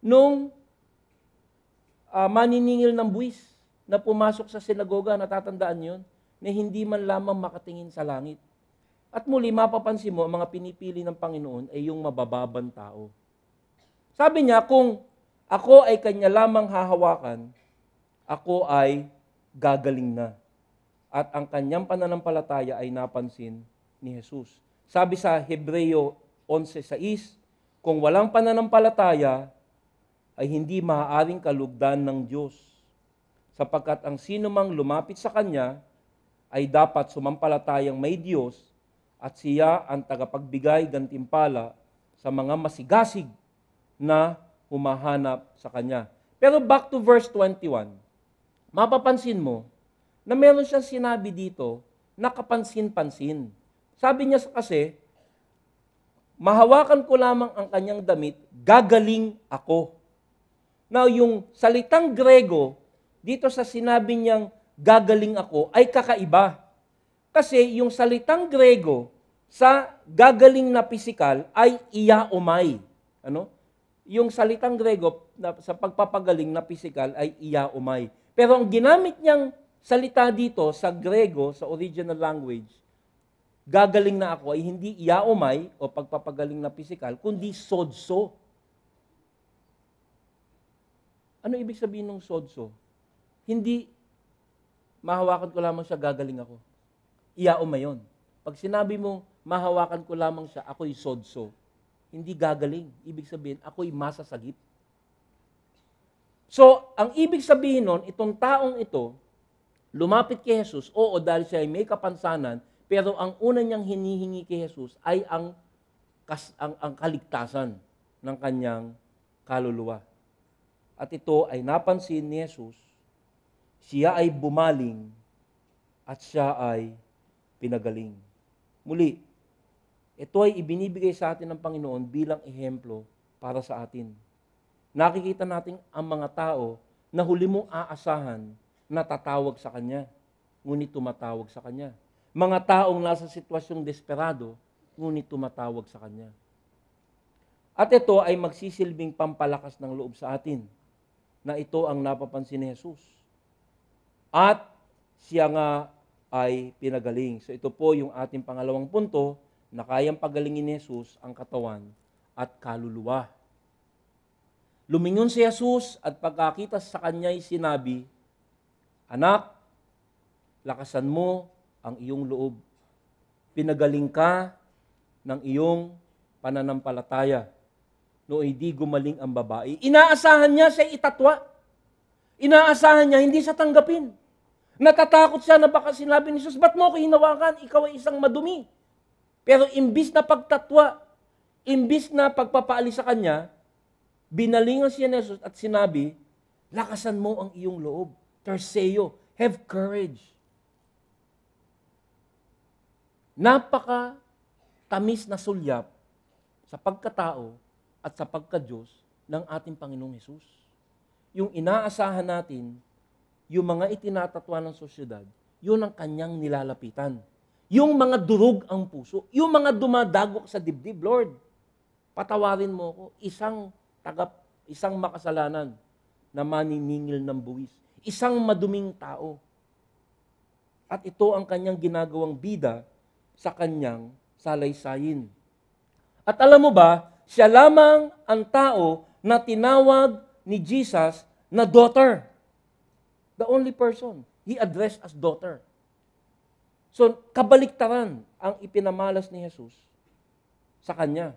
nung uh, maniningil ng buwis na pumasok sa sinagoga, natatandaan yun, na hindi man lamang makatingin sa langit. At muli, mapapansin mo, ang mga pinipili ng Panginoon ay yung mabababang tao. Sabi niya, kung ako ay kanya lamang hahawakan. Ako ay gagaling na. At ang kanyang pananampalataya ay napansin ni Jesus. Sabi sa Hebreo 11.6, Kung walang pananampalataya, ay hindi maaaring kalugdan ng Diyos. Sapagkat ang sino mang lumapit sa Kanya ay dapat sumampalatayang may Diyos at siya ang tagapagbigay gantimpala sa mga masigasig na humahanap sa Kanya. Pero back to verse 21, mapapansin mo na meron siyang sinabi dito na kapansin-pansin. Sabi niya kasi, mahawakan ko lamang ang kanyang damit, gagaling ako. Now, yung salitang Grego, dito sa sinabi niyang gagaling ako, ay kakaiba. Kasi yung salitang Grego sa gagaling na pisikal ay iaomay. Ano? yung salitang Grego na, sa pagpapagaling na physical ay iaumay. Pero ang ginamit niyang salita dito sa Grego, sa original language, gagaling na ako ay hindi iaumay o pagpapagaling na physical, kundi sodso. Ano ibig sabihin ng sodso? Hindi mahawakan ko lamang siya, gagaling ako. Iaumay yun. Pag sinabi mo, mahawakan ko lamang siya, ako'y sodso hindi gagaling. Ibig sabihin, ako'y masasagip. So, ang ibig sabihin nun, itong taong ito, lumapit kay Jesus, oo, dahil siya ay may kapansanan, pero ang una niyang hinihingi kay Jesus ay ang, kas, ang, ang kaligtasan ng kanyang kaluluwa. At ito ay napansin ni Jesus, siya ay bumaling at siya ay pinagaling. Muli, ito ay ibinibigay sa atin ng Panginoon bilang ehemplo para sa atin. Nakikita natin ang mga tao na huli mong aasahan na tatawag sa Kanya, ngunit tumatawag sa Kanya. Mga taong nasa sitwasyong desperado, ngunit tumatawag sa Kanya. At ito ay magsisilbing pampalakas ng loob sa atin na ito ang napapansin ni Jesus. At siya nga ay pinagaling. So ito po yung ating pangalawang punto na kayang pagalingin ni Jesus ang katawan at kaluluwa. Lumingon si Jesus at pagkakita sa kanya ay sinabi, Anak, lakasan mo ang iyong loob. Pinagaling ka ng iyong pananampalataya. No, hindi gumaling ang babae. Inaasahan niya siya itatwa. Inaasahan niya hindi siya tanggapin. Natatakot siya na baka sinabi ni Jesus, ba't mo ako hinawakan? Ikaw ay isang madumi. Pero imbis na pagtatwa, imbis na pagpapaalis sa kanya, binalingan siya ni Jesus at sinabi, lakasan mo ang iyong loob. Terseyo, have courage. Napaka tamis na sulyap sa pagkatao at sa pagkadyos ng ating Panginoong Hesus. Yung inaasahan natin, yung mga itinatatwa ng sosyedad, yun ang kanyang nilalapitan. Yung mga durog ang puso, yung mga dumadagok sa dibdib, Lord, patawarin mo ako, isang tagap, isang makasalanan na maniningil ng buwis, isang maduming tao. At ito ang kanyang ginagawang bida sa kanyang salaysayin. At alam mo ba, siya lamang ang tao na tinawag ni Jesus na daughter. The only person he addressed as daughter. So, kabaliktaran ang ipinamalas ni Jesus sa kanya.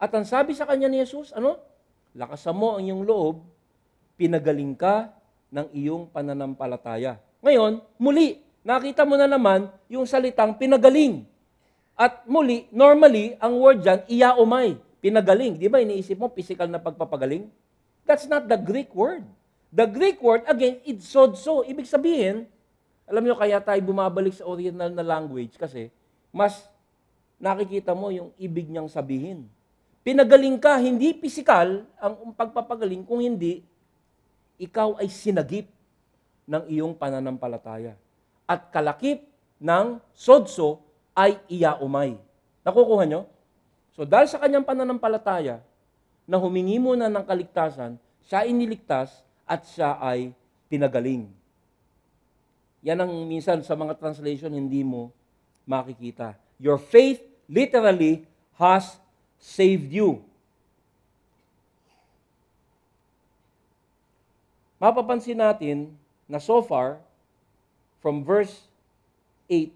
At ang sabi sa kanya ni Jesus, ano? Lakasan mo ang iyong loob, pinagaling ka ng iyong pananampalataya. Ngayon, muli, nakita mo na naman yung salitang pinagaling. At muli, normally, ang word dyan, iyaumay, pinagaling. Di ba iniisip mo, physical na pagpapagaling? That's not the Greek word. The Greek word, again, it's sozo. Ibig sabihin, alam nyo, kaya tayo bumabalik sa original na language kasi mas nakikita mo yung ibig niyang sabihin. Pinagaling ka, hindi pisikal ang pagpapagaling, kung hindi, ikaw ay sinagip ng iyong pananampalataya. At kalakip ng sodso ay iyaumay. Nakukuha nyo? So dahil sa kanyang pananampalataya, na humingi muna ng kaligtasan, siya iniligtas at siya ay pinagaling. Yan ang minsan sa mga translation hindi mo makikita. Your faith literally has saved you. Mapapansin natin na so far, from verse 8,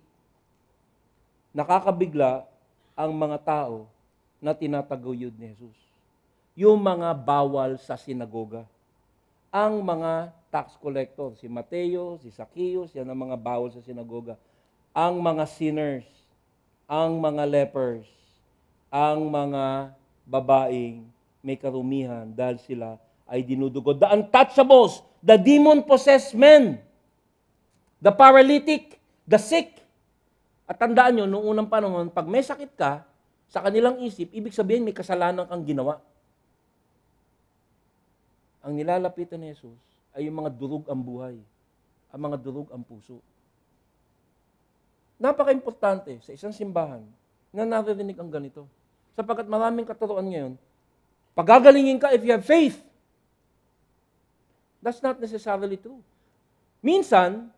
nakakabigla ang mga tao na tinataguyod ni Jesus. Yung mga bawal sa sinagoga ang mga tax collector, si Mateo, si Zacchaeus, yan ang mga bawal sa sinagoga, ang mga sinners, ang mga lepers, ang mga babaeng may karumihan dahil sila ay dinudugo. The untouchables, the demon-possessed men, the paralytic, the sick. At tandaan nyo, noong unang panahon, pag may sakit ka, sa kanilang isip, ibig sabihin may kasalanan kang ginawa ang nilalapitan ni Jesus ay yung mga durog ang buhay, ang mga durog ang puso. Napaka-importante sa isang simbahan na naririnig ang ganito. Sapagkat maraming katuruan ngayon, pagagalingin ka if you have faith. That's not necessarily true. Minsan,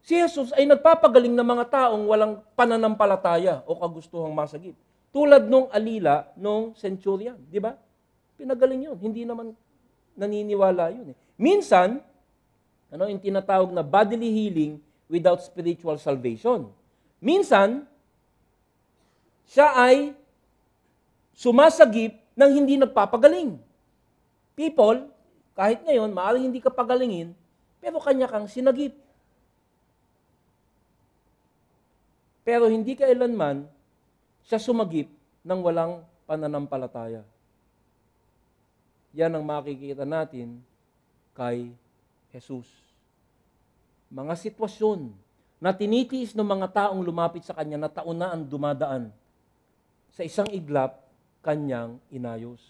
si Jesus ay nagpapagaling ng mga taong walang pananampalataya o kagustuhang masagip. Tulad nung alila nung centurion, di ba? Pinagaling yun. Hindi naman naniniwala yun. Eh. Minsan, ano yung tinatawag na bodily healing without spiritual salvation. Minsan, siya ay sumasagip ng hindi nagpapagaling. People, kahit ngayon, maaaring hindi ka pagalingin, pero kanya kang sinagip. Pero hindi kailanman siya sumagip ng walang pananampalataya. Yan ang makikita natin kay Jesus. Mga sitwasyon na tinitiis ng mga taong lumapit sa Kanya na taon na ang dumadaan sa isang iglap, Kanyang inayos.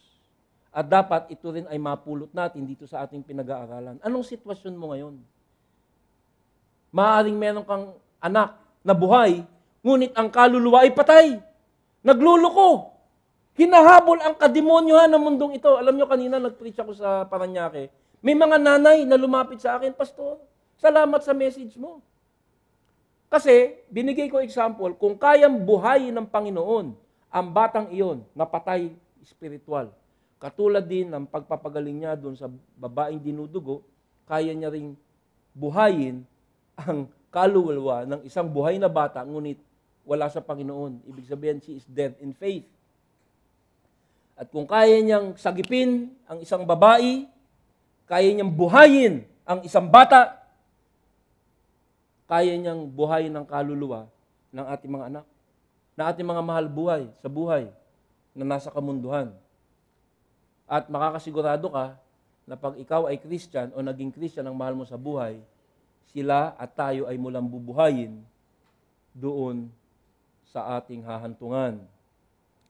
At dapat ito rin ay mapulot natin dito sa ating pinag-aaralan. Anong sitwasyon mo ngayon? Maaring meron kang anak na buhay, ngunit ang kaluluwa ay patay. Nagluloko. Hinahabol ang kademonyohan ng mundong ito. Alam nyo, kanina nag-preach ako sa Paranaque. May mga nanay na lumapit sa akin, Pastor, salamat sa message mo. Kasi, binigay ko example, kung kayang buhayin ng Panginoon ang batang iyon napatay patay spiritual, katulad din ng pagpapagaling niya doon sa babaeng dinudugo, kaya niya ring buhayin ang kaluluwa ng isang buhay na bata, ngunit wala sa Panginoon. Ibig sabihin, she is dead in faith. At kung kaya niyang sagipin ang isang babae, kaya niyang buhayin ang isang bata, kaya niyang buhayin ang kaluluwa ng ating mga anak, na ating mga mahal buhay sa buhay na nasa kamunduhan. At makakasigurado ka na pag ikaw ay Christian o naging Christian ang mahal mo sa buhay, sila at tayo ay mulang bubuhayin doon sa ating hahantungan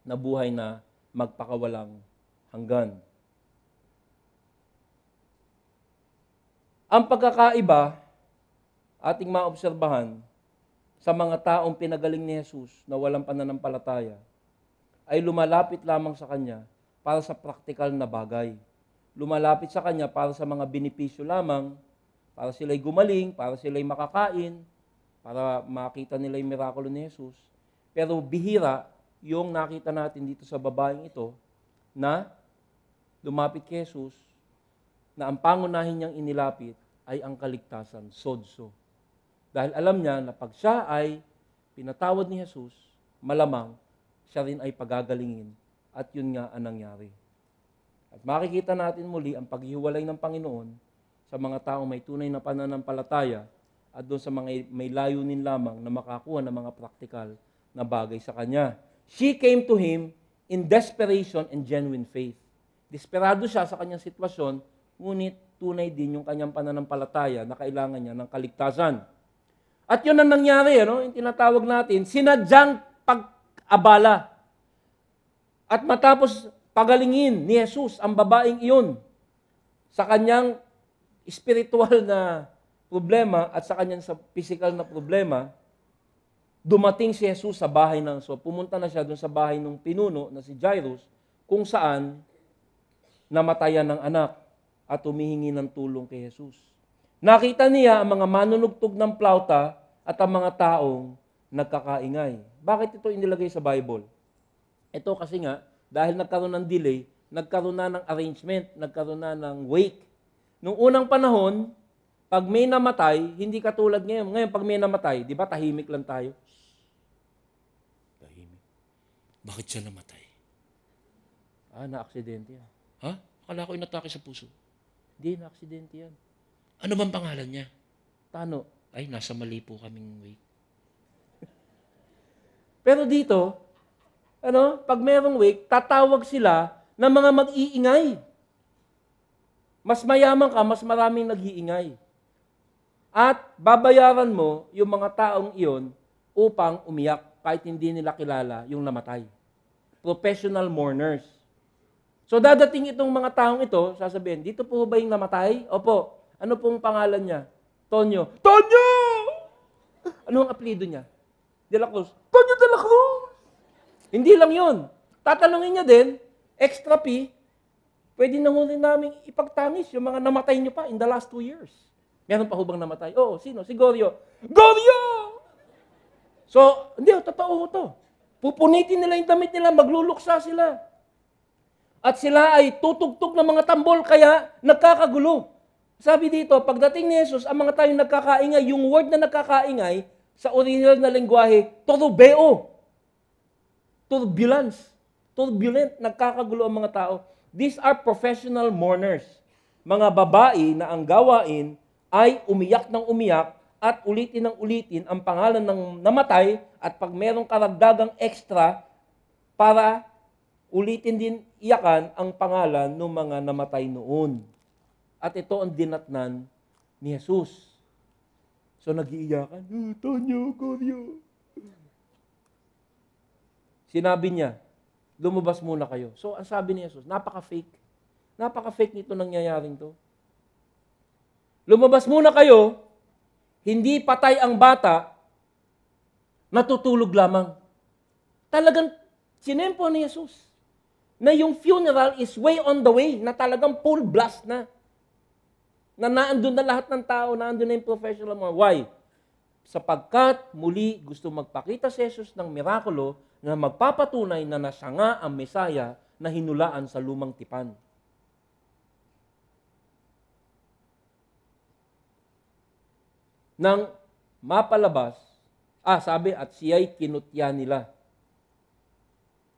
na buhay na magpakawalang hanggan. Ang pagkakaiba, ating maobserbahan sa mga taong pinagaling ni Jesus na walang pananampalataya, ay lumalapit lamang sa Kanya para sa praktikal na bagay. Lumalapit sa Kanya para sa mga binipisyo lamang, para sila'y gumaling, para sila'y makakain, para makita nila yung mirakulo ni Jesus. Pero bihira yung nakita natin dito sa babaeng ito na lumapit kay Jesus na ang pangunahin niyang inilapit ay ang kaligtasan, sodso. Dahil alam niya na pag siya ay pinatawad ni Jesus, malamang siya rin ay pagagalingin at yun nga ang nangyari. At makikita natin muli ang paghiwalay ng Panginoon sa mga taong may tunay na pananampalataya at doon sa mga may layunin lamang na makakuha ng mga praktikal na bagay sa Kanya she came to him in desperation and genuine faith. Desperado siya sa kanyang sitwasyon, ngunit tunay din yung kanyang pananampalataya na kailangan niya ng kaligtasan. At yun ang nangyari, ano? yung tinatawag natin, sinadyang pag-abala. At matapos pagalingin ni Jesus ang babaeng iyon sa kanyang spiritual na problema at sa kanyang sa physical na problema, dumating si Jesus sa bahay ng, so pumunta na siya doon sa bahay ng pinuno na si Jairus, kung saan namatayan ng anak at humihingi ng tulong kay Jesus. Nakita niya ang mga manunugtog ng plauta at ang mga taong nagkakaingay. Bakit ito inilagay sa Bible? Ito kasi nga, dahil nagkaroon ng delay, nagkaroon na ng arrangement, nagkaroon na ng wake. Nung unang panahon, pag may namatay, hindi katulad ngayon. Ngayon, pag may namatay, di ba tahimik lang tayo? Tahimik. Bakit siya namatay? Ah, na-aksidente yan. Ha? Akala ko inatake sa puso. Hindi, na-aksidente yan. Ano bang pangalan niya? Tano. Ay, nasa mali po kaming wake. Pero dito, ano, pag merong wake, tatawag sila ng mga mag-iingay. Mas mayaman ka, mas maraming nag-iingay. At babayaran mo yung mga taong iyon upang umiyak kahit hindi nila kilala yung namatay. Professional mourners. So dadating itong mga taong ito, sasabihin, dito po ba yung namatay? Opo. Ano pong pangalan niya? Tonyo. Tonyo! Ano ang apelido niya? De La Cruz. Tonyo De La Cruz! Hindi lang yun. Tatanungin niya din, extra fee, pwede na huli namin ipagtangis yung mga namatay niyo pa in the last two years. Meron pa hubang namatay? Oo, sino? Si Goryo. Goryo! So, hindi, totoo to. Pupunitin nila yung damit nila, magluluksa sila. At sila ay tutugtog ng mga tambol, kaya nagkakagulo. Sabi dito, pagdating ni Jesus, ang mga tayong nagkakaingay, yung word na nagkakaingay, sa original na lingwahe, torubeo. Turbulence. Turbulent. Nagkakagulo ang mga tao. These are professional mourners. Mga babae na ang gawain ay umiyak ng umiyak at ulitin ng ulitin ang pangalan ng namatay at pag merong karagdagang extra para ulitin din iyakan ang pangalan ng mga namatay noon. At ito ang dinatnan ni Jesus. So nagiiyakan, iiyakan Tonyo, Koryo. Sinabi niya, lumabas muna kayo. So ang sabi ni Jesus, napaka-fake. Napaka-fake nito nangyayaring to. Lumabas muna kayo, hindi patay ang bata, natutulog lamang. Talagang sinempo ni Jesus na yung funeral is way on the way, na talagang full blast na. Na naandun na lahat ng tao, naandun na yung professional mga. Why? Sapagkat muli gusto magpakita si Jesus ng mirakulo na magpapatunay na nga ang Mesaya na hinulaan sa lumang tipan. nang mapalabas, ah, sabi, at siya'y kinutya nila.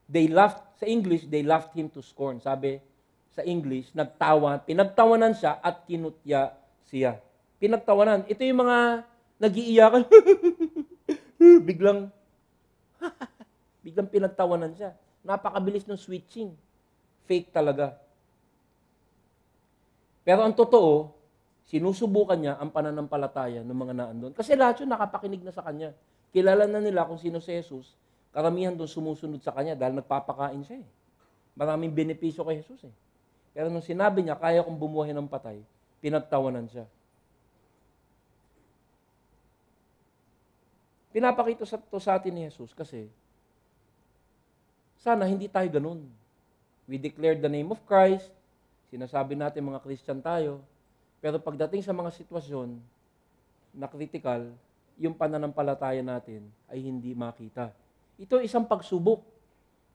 They laughed, sa English, they laughed him to scorn. Sabi, sa English, nagtawa, pinagtawanan siya at kinutya siya. Pinagtawanan. Ito yung mga nag biglang, biglang pinagtawanan siya. Napakabilis ng switching. Fake talaga. Pero ang totoo, sinusubukan niya ang pananampalataya ng mga naan doon. Kasi lahat yun nakapakinig na sa kanya. Kilala na nila kung sino si Jesus. Karamihan doon sumusunod sa kanya dahil nagpapakain siya eh. Maraming benepisyo kay Jesus eh. Pero nung sinabi niya, kaya kong bumuhay ng patay, pinagtawanan siya. Pinapakita sa, to sa atin ni Jesus kasi sana hindi tayo ganun. We declare the name of Christ. Sinasabi natin mga Christian tayo, pero pagdating sa mga sitwasyon na critical, yung pananampalataya natin ay hindi makita. Ito isang pagsubok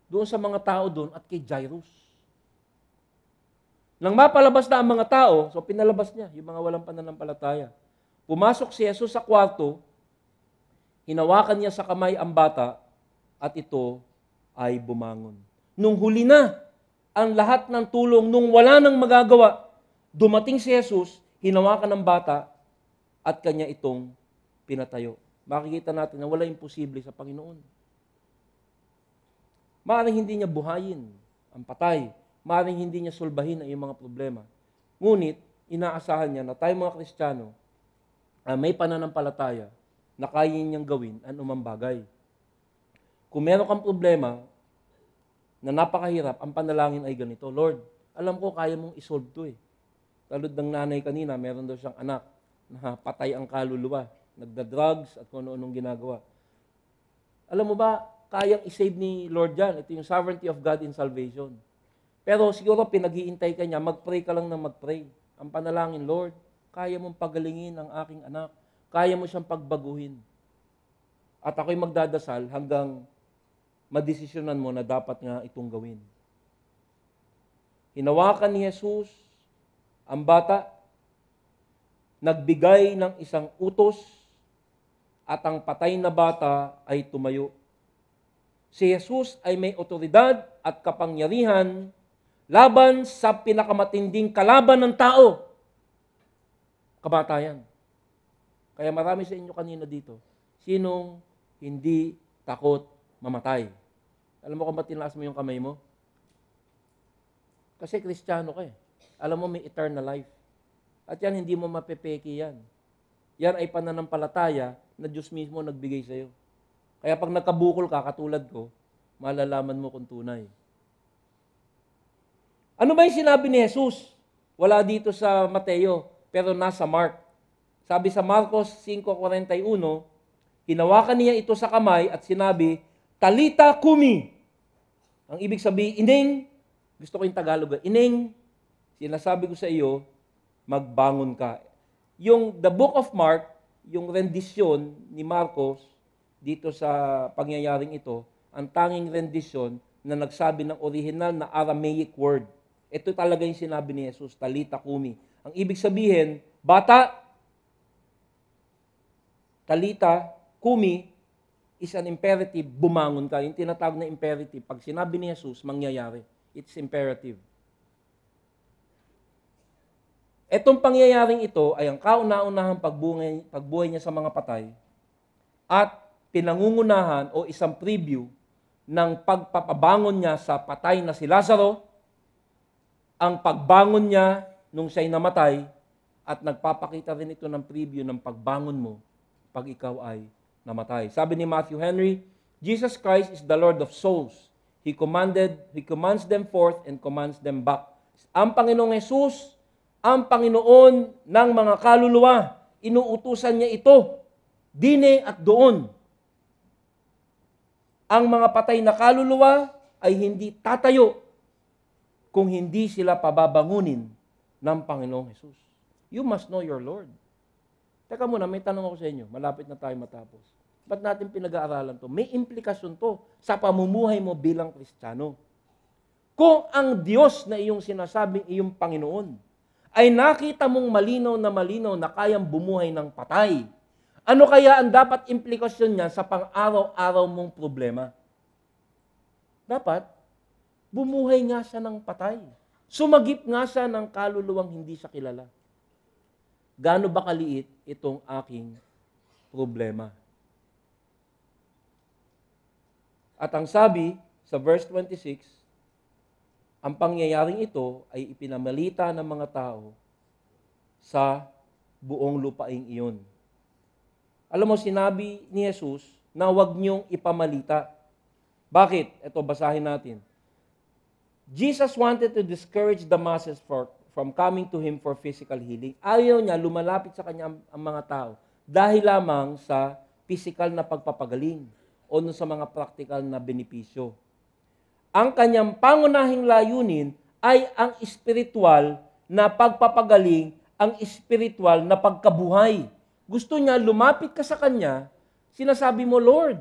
doon sa mga tao doon at kay Jairus. Nang mapalabas na ang mga tao, so pinalabas niya yung mga walang pananampalataya. Pumasok si Jesus sa kwarto, hinawakan niya sa kamay ang bata at ito ay bumangon. Nung huli na ang lahat ng tulong, nung wala nang magagawa, Dumating si Jesus, hinawakan ng bata at kanya itong pinatayo. Makikita natin na wala imposible sa Panginoon. Maaring hindi niya buhayin ang patay. Maaring hindi niya sulbahin ang iyong mga problema. Ngunit, inaasahan niya na tayo mga Kristiyano uh, may pananampalataya na kaya niyang gawin ang umambagay. Kung meron kang problema na napakahirap, ang panalangin ay ganito, Lord, alam ko kaya mong isolve to eh. Talod ng nanay kanina, meron daw siyang anak na patay ang kaluluwa. Nagda-drugs at kung ano-anong ginagawa. Alam mo ba, kayang isave ni Lord yan. Ito yung sovereignty of God in salvation. Pero siguro pinaghihintay ka niya, mag-pray ka lang na mag-pray. Ang panalangin, Lord, kaya mong pagalingin ang aking anak. Kaya mo siyang pagbaguhin. At ako'y magdadasal hanggang madesisyonan mo na dapat nga itong gawin. Hinawakan ni Jesus ang bata, nagbigay ng isang utos at ang patay na bata ay tumayo. Si Jesus ay may otoridad at kapangyarihan laban sa pinakamatinding kalaban ng tao, kamatayan. Kaya marami sa inyo kanina dito, sinong hindi takot mamatay? Alam mo kung ba't tinaas mo yung kamay mo? Kasi kristyano ka eh alam mo may eternal life. At yan, hindi mo mapepeke yan. Yan ay pananampalataya na Diyos mismo nagbigay sa'yo. Kaya pag nakabukol ka, katulad ko, malalaman mo kung tunay. Ano ba yung sinabi ni Jesus? Wala dito sa Mateo, pero nasa Mark. Sabi sa Marcos 5.41, hinawakan niya ito sa kamay at sinabi, Talita Kumi. Ang ibig sabihin, ining, gusto ko yung Tagalog, ining, sinasabi ko sa iyo, magbangon ka. Yung the book of Mark, yung rendisyon ni Marcos dito sa pangyayaring ito, ang tanging rendisyon na nagsabi ng original na Aramaic word. Ito talaga yung sinabi ni Jesus, talita kumi. Ang ibig sabihin, bata, talita, kumi, is an imperative, bumangon ka. Yung tinatawag na imperative, pag sinabi ni Jesus, mangyayari. It's imperative. Etong pangyayaring ito ay ang kauna-unahang pagbuhay, pagbuhay niya sa mga patay at pinangungunahan o isang preview ng pagpapabangon niya sa patay na si Lazaro, ang pagbangon niya nung siya'y namatay, at nagpapakita rin ito ng preview ng pagbangon mo pag ikaw ay namatay. Sabi ni Matthew Henry, Jesus Christ is the Lord of souls. He commanded, He commands them forth and commands them back. Ang Panginoong Yesus ang Panginoon ng mga kaluluwa. Inuutusan niya ito, dine eh at doon. Ang mga patay na kaluluwa ay hindi tatayo kung hindi sila pababangunin ng Panginoong Hesus. You must know your Lord. Teka muna, may tanong ako sa inyo. Malapit na tayo matapos. Ba't natin pinag-aaralan to? May implikasyon to sa pamumuhay mo bilang Kristiyano. Kung ang Diyos na iyong sinasabing iyong Panginoon, ay nakita mong malinaw na malinaw na kayang bumuhay ng patay. Ano kaya ang dapat implikasyon niya sa pang-araw-araw mong problema? Dapat, bumuhay nga siya ng patay. Sumagip nga siya ng kaluluwang hindi siya kilala. Gano ba kaliit itong aking problema? At ang sabi sa verse 26, ang pangyayaring ito ay ipinamalita ng mga tao sa buong lupaing iyon. Alam mo, sinabi ni Jesus na huwag niyong ipamalita. Bakit? Ito, basahin natin. Jesus wanted to discourage the masses for, from coming to Him for physical healing. Ayaw niya lumalapit sa Kanya ang, ang mga tao dahil lamang sa physical na pagpapagaling o sa mga practical na benepisyo ang kanyang pangunahing layunin ay ang espiritual na pagpapagaling, ang espiritual na pagkabuhay. Gusto niya, lumapit ka sa Kanya, sinasabi mo, Lord,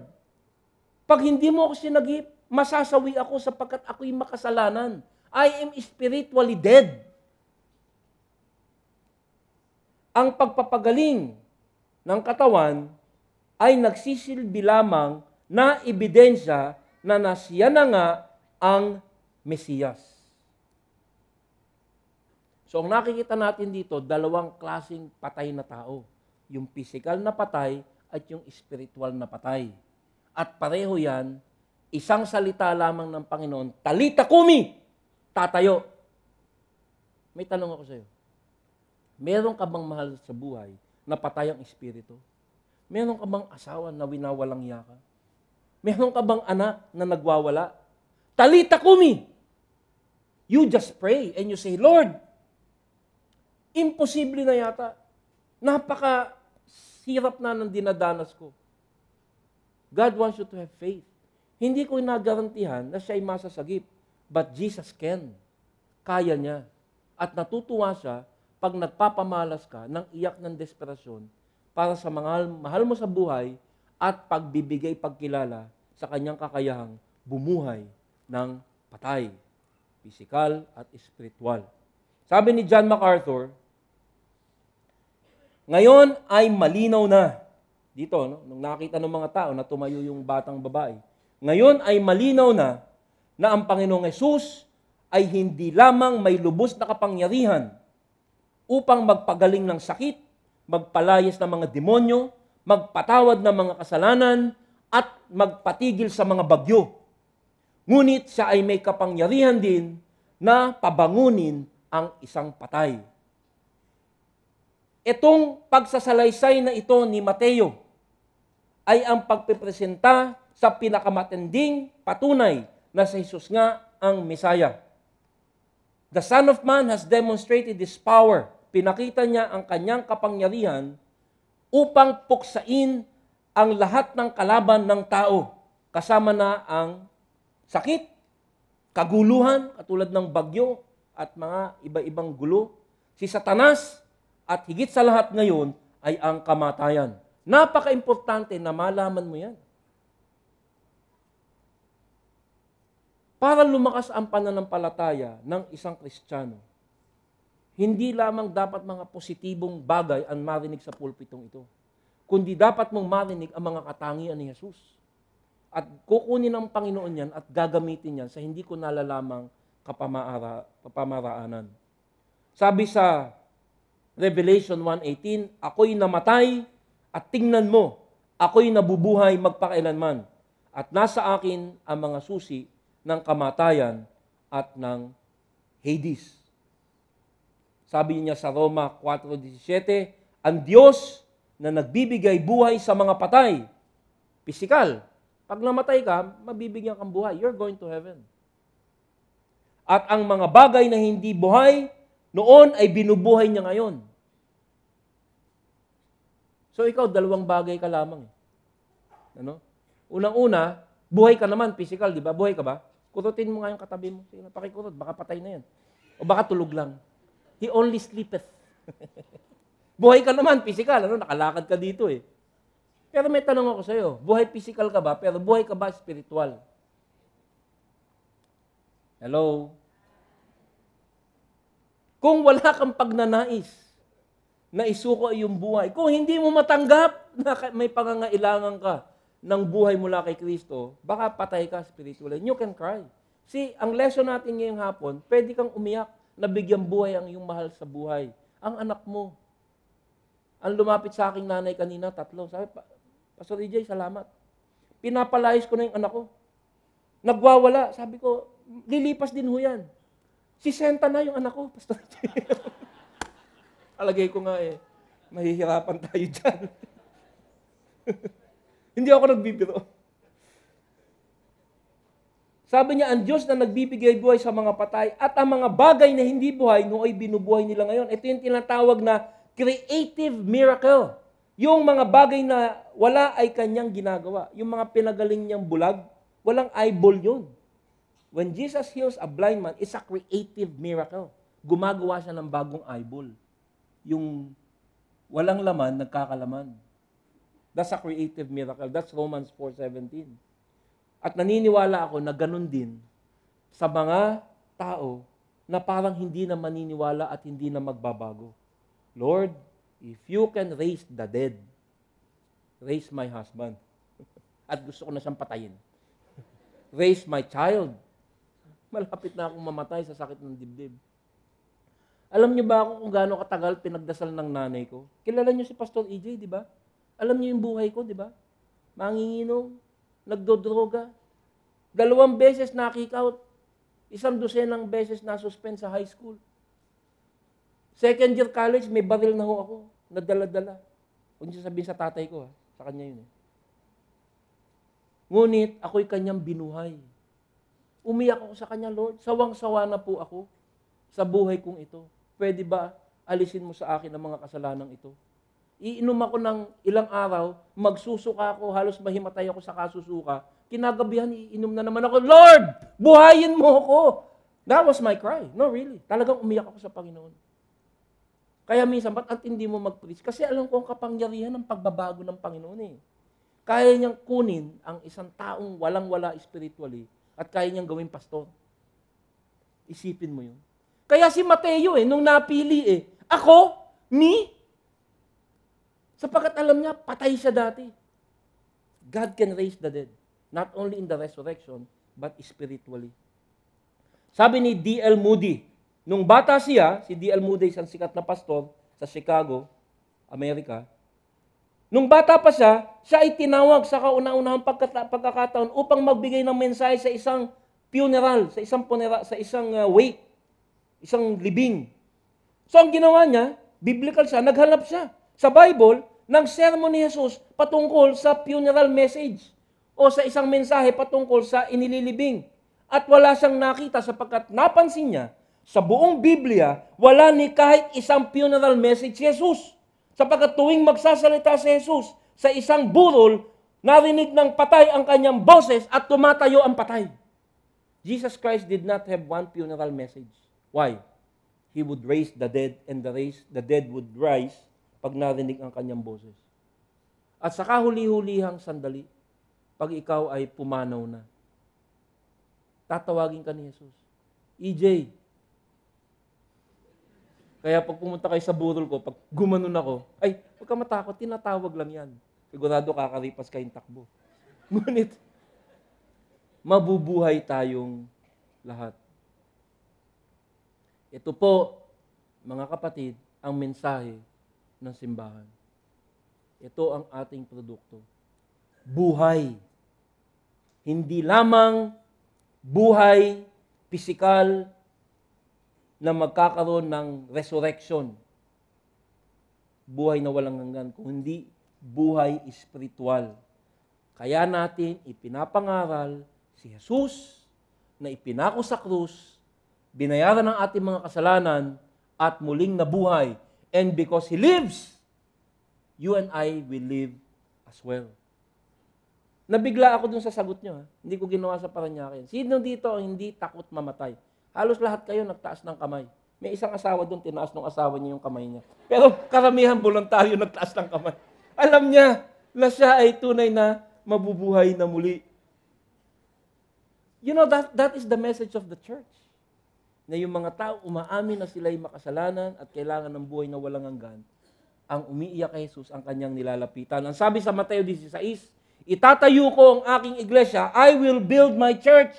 pag hindi mo ako sinagip, masasawi ako sapagkat ako'y makasalanan. I am spiritually dead. Ang pagpapagaling ng katawan ay nagsisilbi lamang na ebidensya na nasiya na nga ang Mesiyas. So ang nakikita natin dito, dalawang klasing patay na tao. Yung physical na patay at yung spiritual na patay. At pareho yan, isang salita lamang ng Panginoon, talita kumi, tatayo. May tanong ako sa iyo. Meron ka bang mahal sa buhay na patay ang espiritu? Meron ka bang asawa na winawalang yaka? Meron ka bang anak na nagwawala? Talita kumi. You just pray and you say, Lord, imposible na yata. Napaka hirap na ng dinadanas ko. God wants you to have faith. Hindi ko inagarantihan na siya ay masasagip. But Jesus can. Kaya niya. At natutuwa siya pag nagpapamalas ka ng iyak ng desperasyon para sa mga mahal mo sa buhay at pagbibigay pagkilala sa kanyang kakayahang bumuhay ng patay, physical at spiritual. Sabi ni John MacArthur, ngayon ay malinaw na, dito, no? nung nakita ng mga tao na tumayo yung batang babae, ngayon ay malinaw na na ang Panginoong Yesus ay hindi lamang may lubos na kapangyarihan upang magpagaling ng sakit, magpalayas ng mga demonyo, magpatawad ng mga kasalanan, at magpatigil sa mga bagyo Ngunit siya ay may kapangyarihan din na pabangunin ang isang patay. Itong pagsasalaysay na ito ni Mateo ay ang pagpipresenta sa pinakamatinding patunay na si Jesus nga ang Messiah. The Son of Man has demonstrated His power. Pinakita niya ang kanyang kapangyarihan upang puksain ang lahat ng kalaban ng tao, kasama na ang sakit, kaguluhan katulad ng bagyo at mga iba-ibang gulo, si Satanas at higit sa lahat ngayon ay ang kamatayan. Napaka-importante na malaman mo yan. Para lumakas ang pananampalataya ng isang Kristiyano, hindi lamang dapat mga positibong bagay ang marinig sa pulpitong ito, kundi dapat mong marinig ang mga katangian ni Jesus at kukunin ng Panginoon yan at gagamitin yan sa hindi ko nalalamang kapamaara, kapamaraanan. Sabi sa Revelation 1.18, Ako'y namatay at tingnan mo, ako'y nabubuhay magpakailanman at nasa akin ang mga susi ng kamatayan at ng Hades. Sabi niya sa Roma 4.17, Ang Diyos na nagbibigay buhay sa mga patay, pisikal, pag namatay ka, mabibigyan kang buhay. You're going to heaven. At ang mga bagay na hindi buhay, noon ay binubuhay niya ngayon. So ikaw, dalawang bagay ka lamang. Eh. Ano? Unang-una, buhay ka naman, physical, di ba? Buhay ka ba? Kurutin mo nga yung katabi mo. Sige na, Baka patay na yan. O baka tulog lang. He only sleepeth. buhay ka naman, physical. Ano? Nakalakad ka dito eh. Pero may tanong ako sa iyo, buhay physical ka ba, pero buhay ka ba spiritual? Hello? Kung wala kang pagnanais na isuko yung buhay, kung hindi mo matanggap na may pangangailangan ka ng buhay mula kay Kristo, baka patay ka spiritually. And you can cry. See, ang lesson natin ngayong hapon, pwede kang umiyak na bigyan buhay ang iyong mahal sa buhay. Ang anak mo, ang lumapit sa aking nanay kanina, tatlo. Sabi, Pastor EJ, salamat. Pinapalayas ko na yung anak ko. Nagwawala. Sabi ko, lilipas din ho yan. Si Senta na yung anak ko, Pastor EJ. Alagay ko nga eh, mahihirapan tayo dyan. Hindi ako nagbibiro. Sabi niya, ang Diyos na nagbibigay buhay sa mga patay at ang mga bagay na hindi buhay, noon ay binubuhay nila ngayon. Ito yung tinatawag na creative miracle. Yung mga bagay na wala ay kanyang ginagawa. Yung mga pinagaling niyang bulag, walang eyeball yun. When Jesus heals a blind man, it's a creative miracle. Gumagawa siya ng bagong eyeball. Yung walang laman, nagkakalaman. That's a creative miracle. That's Romans 4.17. At naniniwala ako na ganun din sa mga tao na parang hindi na maniniwala at hindi na magbabago. Lord, if you can raise the dead, raise my husband. At gusto ko na siyang patayin. raise my child. Malapit na akong mamatay sa sakit ng dibdib. Alam niyo ba ako kung gaano katagal pinagdasal ng nanay ko? Kilala niyo si Pastor EJ, di ba? Alam niyo yung buhay ko, di ba? Manginginong, nagdodroga. Dalawang beses na kick out. Isang dosenang beses na suspend sa high school. Second year college, may baril na ho ako. Nadala-dala. Huwag niyo sabihin sa tatay ko, sa kanya yun. Eh. Ngunit ako'y kanyang binuhay. Umiyak ako sa kanya, Lord. Sawang-sawa na po ako sa buhay kong ito. Pwede ba alisin mo sa akin ang mga kasalanan ito? Iinom ako ng ilang araw, magsusuka ako, halos mahimatay ako sa kasusuka. Kinagabihan, iinom na naman ako, Lord, buhayin mo ako! That was my cry. No, really. Talagang umiyak ako sa Panginoon. Kaya minsan, ba't at hindi mo mag-preach? Kasi alam ko ang kapangyarihan ng pagbabago ng Panginoon eh. Kaya niyang kunin ang isang taong walang-wala spiritually at kaya niyang gawing pastor. Isipin mo yun. Kaya si Mateo eh, nung napili eh, ako, me, sapagat alam niya, patay siya dati. God can raise the dead. Not only in the resurrection, but spiritually. Sabi ni D.L. Moody, Nung bata siya, si D.L. Moody, isang sikat na pastor sa Chicago, Amerika, nung bata pa siya, siya ay tinawag sa kauna-unahang pagkakataon upang magbigay ng mensahe sa isang funeral, sa isang punera, sa isang uh, wake, isang libing. So ang ginawa niya, biblical siya, naghanap siya sa Bible ng sermon ni Jesus patungkol sa funeral message o sa isang mensahe patungkol sa inililibing. At wala siyang nakita sapagkat napansin niya sa buong Biblia, wala ni kahit isang funeral message si Jesus. Sapagkat tuwing magsasalita si Jesus sa isang burol, narinig ng patay ang kanyang boses at tumatayo ang patay. Jesus Christ did not have one funeral message. Why? He would raise the dead and the, raise, the dead would rise pag narinig ang kanyang boses. At sa kahuli-hulihang sandali, pag ikaw ay pumanaw na, tatawagin ka ni Jesus, EJ, kaya pag pumunta kayo sa burol ko, pag gumanon ako, ay, huwag ka matakot, tinatawag lang yan. Sigurado kakaripas kayong takbo. Ngunit, mabubuhay tayong lahat. Ito po, mga kapatid, ang mensahe ng simbahan. Ito ang ating produkto. Buhay. Hindi lamang buhay, pisikal, na magkakaroon ng resurrection. Buhay na walang hanggan, kundi buhay espiritual. Kaya natin ipinapangaral si Jesus na ipinako sa krus, binayaran ang ating mga kasalanan at muling nabuhay. And because He lives, you and I will live as well. Nabigla ako dun sa sagot niyo. Ha? Hindi ko ginawa sa Paranaque. Sino dito ang hindi takot mamatay? Halos lahat kayo nagtaas ng kamay. May isang asawa doon, tinaas ng asawa niya yung kamay niya. Pero karamihan voluntaryo nagtaas ng kamay. Alam niya na siya ay tunay na mabubuhay na muli. You know, that, that is the message of the church. Na yung mga tao, umaamin na sila'y makasalanan at kailangan ng buhay na walang hanggan. Ang umiiyak kay Jesus, ang kanyang nilalapitan. Ang sabi sa Mateo 16, Itatayo ko ang aking iglesia, I will build my church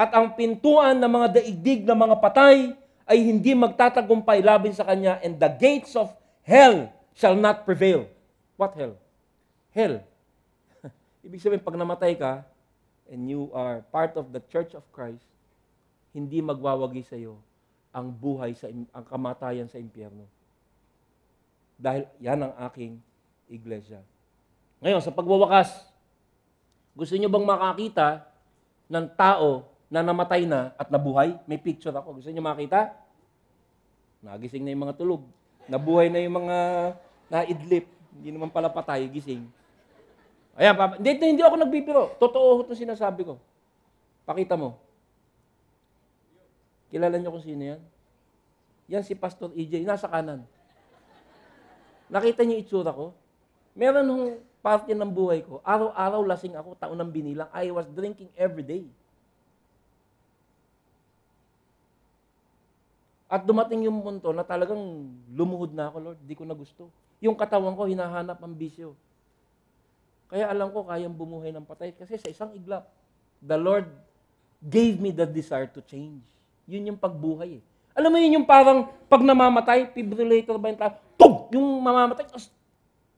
at ang pintuan ng mga daigdig ng mga patay ay hindi magtatagumpay laban sa kanya and the gates of hell shall not prevail. What hell? Hell. Ibig sabihin, pag namatay ka and you are part of the Church of Christ, hindi magwawagi sa iyo ang buhay, sa, ang kamatayan sa impyerno. Dahil yan ang aking iglesia. Ngayon, sa pagwawakas, gusto niyo bang makakita ng tao na namatay na at nabuhay. May picture ako. Gusto niyo makita? Nagising na yung mga tulog. Nabuhay na yung mga naidlip. Hindi naman pala patay, gising. Ayan, papa. Hindi, hindi ako nagbibiro. Totoo ho itong sinasabi ko. Pakita mo. Kilala niyo kung sino yan? Yan si Pastor EJ, nasa kanan. Nakita niyo itsura ko? Meron hong parte ng buhay ko. Araw-araw lasing ako, taon ng binilang. I was drinking every day. At dumating yung punto na talagang lumuhod na ako, Lord. Hindi ko na gusto. Yung katawan ko, hinahanap ang bisyo. Kaya alam ko, kayang bumuhay ng patay. Kasi sa isang iglap, the Lord gave me the desire to change. Yun yung pagbuhay eh. Alam mo yun yung parang pag namamatay, fibrillator ba yung tao? Yung mamamatay,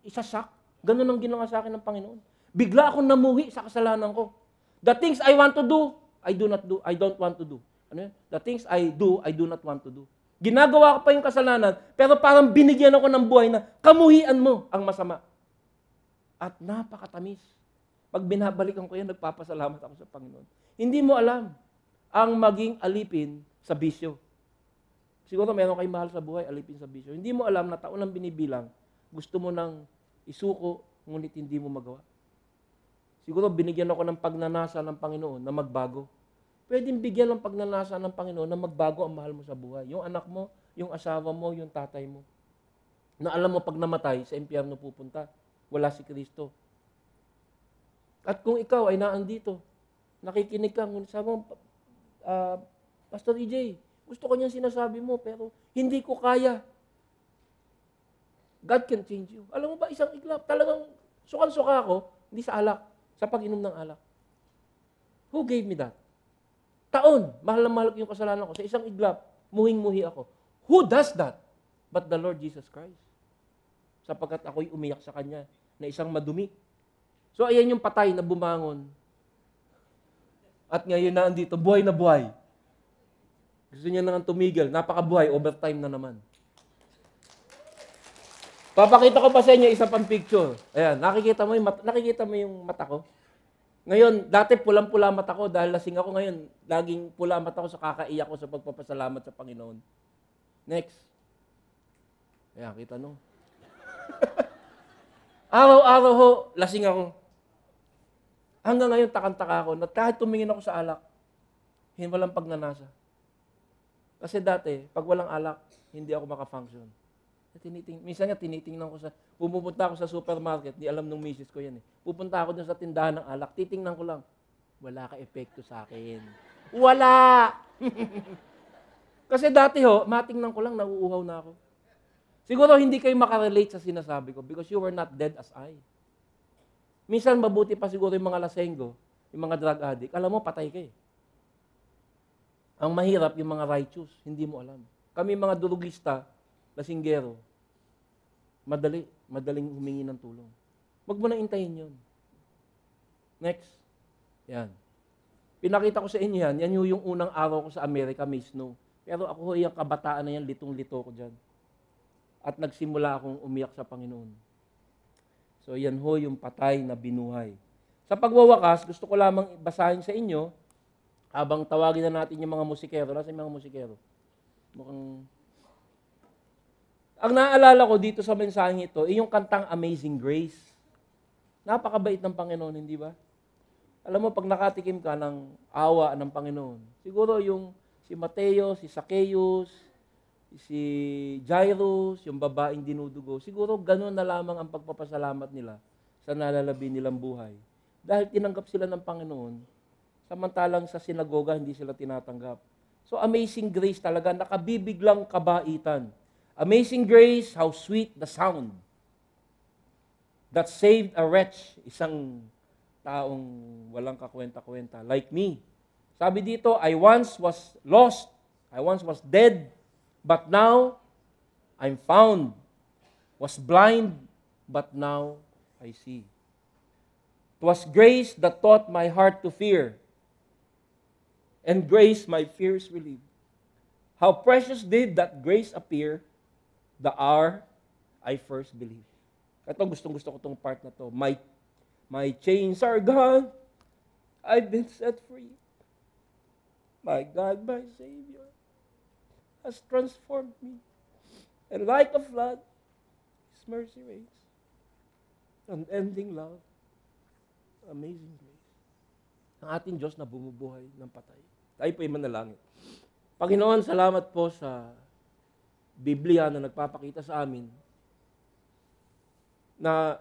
isasak. Ganun ang ginawa sa akin ng Panginoon. Bigla akong namuhi sa kasalanan ko. The things I want to do, I do not do. I don't want to do. Ano The things I do, I do not want to do. Ginagawa ko pa yung kasalanan, pero parang binigyan ako ng buhay na kamuhian mo ang masama. At napakatamis. Pag binabalikan ko yan, nagpapasalamat ako sa Panginoon. Hindi mo alam ang maging alipin sa bisyo. Siguro meron kayong mahal sa buhay, alipin sa bisyo. Hindi mo alam na taon ang binibilang, gusto mo nang isuko, ngunit hindi mo magawa. Siguro binigyan ako ng pagnanasa ng Panginoon na magbago pwedeng bigyan ng pagnanasa ng Panginoon na magbago ang mahal mo sa buhay. Yung anak mo, yung asawa mo, yung tatay mo. Na alam mo pag namatay, sa impyerno pupunta. Wala si Kristo. At kung ikaw ay naandito, nakikinig ka, ngunit sabi mo, uh, Pastor EJ, gusto ko niyang sinasabi mo, pero hindi ko kaya. God can change you. Alam mo ba, isang iglap, talagang sukan-suka ako, hindi sa alak, sa pag-inom ng alak. Who gave me that? taon, mahal na mahal yung kasalanan ko. Sa isang iglap, muhing-muhi ako. Who does that? But the Lord Jesus Christ. Sapagkat ako'y umiyak sa Kanya na isang madumi. So ayan yung patay na bumangon. At ngayon na andito, buhay na buhay. Gusto niya nang tumigil. Napakabuhay, overtime na naman. Papakita ko pa sa inyo isa pang picture. Ayan, nakikita mo yung mata, nakikita mo yung mata ko? Ngayon, dati pulang-pula mata ko dahil lasing ako ngayon. Laging pula mata ko sa kakaiyak ko sa pagpapasalamat sa Panginoon. Next. Kaya kita no. Araw-araw ho, lasing ako. Hanggang ngayon, takang-taka ako na kahit tumingin ako sa alak, hindi walang pagnanasa. Kasi dati, pag walang alak, hindi ako makafunction. Na tiniting, minsan nga tinitingnan ko sa, pumupunta ako sa supermarket, di alam nung misis ko yan eh. Pupunta ako dun sa tindahan ng alak, titingnan ko lang, wala ka epekto sa akin. Wala! Kasi dati ho, matingnan ko lang, nauuhaw na ako. Siguro hindi kayo makarelate sa sinasabi ko because you were not dead as I. Minsan mabuti pa siguro yung mga lasenggo, yung mga drug addict, alam mo, patay ka eh. Ang mahirap yung mga righteous, hindi mo alam. Kami mga durugista, lasinggero, madali, madaling humingi ng tulong. Huwag mo nang intayin yun. Next. Yan. Pinakita ko sa inyo yan. Yan yung unang araw ko sa Amerika, may snow. Pero ako yung kabataan na yan, litong-lito ko dyan. At nagsimula akong umiyak sa Panginoon. So yan ho yung patay na binuhay. Sa pagwawakas, gusto ko lamang basahin sa inyo habang tawagin na natin yung mga musikero. Nasa yung mga musikero? Mukhang ang naalala ko dito sa mensaheng ito, eh, yung kantang Amazing Grace. Napakabait ng Panginoon, hindi ba? Alam mo, pag nakatikim ka ng awa ng Panginoon, siguro yung si Mateo, si Zacchaeus, si Jairus, yung babaeng dinudugo, siguro ganun na lamang ang pagpapasalamat nila sa nalalabi nilang buhay. Dahil tinanggap sila ng Panginoon, samantalang sa sinagoga hindi sila tinatanggap. So amazing grace talaga, nakabibiglang kabaitan Amazing grace, how sweet the sound that saved a wretch, isang taong walang kakwenta-kwenta, like me. Sabi dito, I once was lost, I once was dead, but now I'm found. Was blind, but now I see. It was grace that taught my heart to fear, and grace my fears relieved. How precious did that grace appear the hour I first believe. Ito, gustong-gusto ko tong part na to. My, my chains are gone. I've been set free. My God, my Savior, has transformed me. And like a flood, His mercy reigns. Unending love, amazing grace. Ang ating Diyos na bumubuhay ng patay. Tayo po'y manalangin. Panginoon, salamat po sa Biblia na nagpapakita sa amin na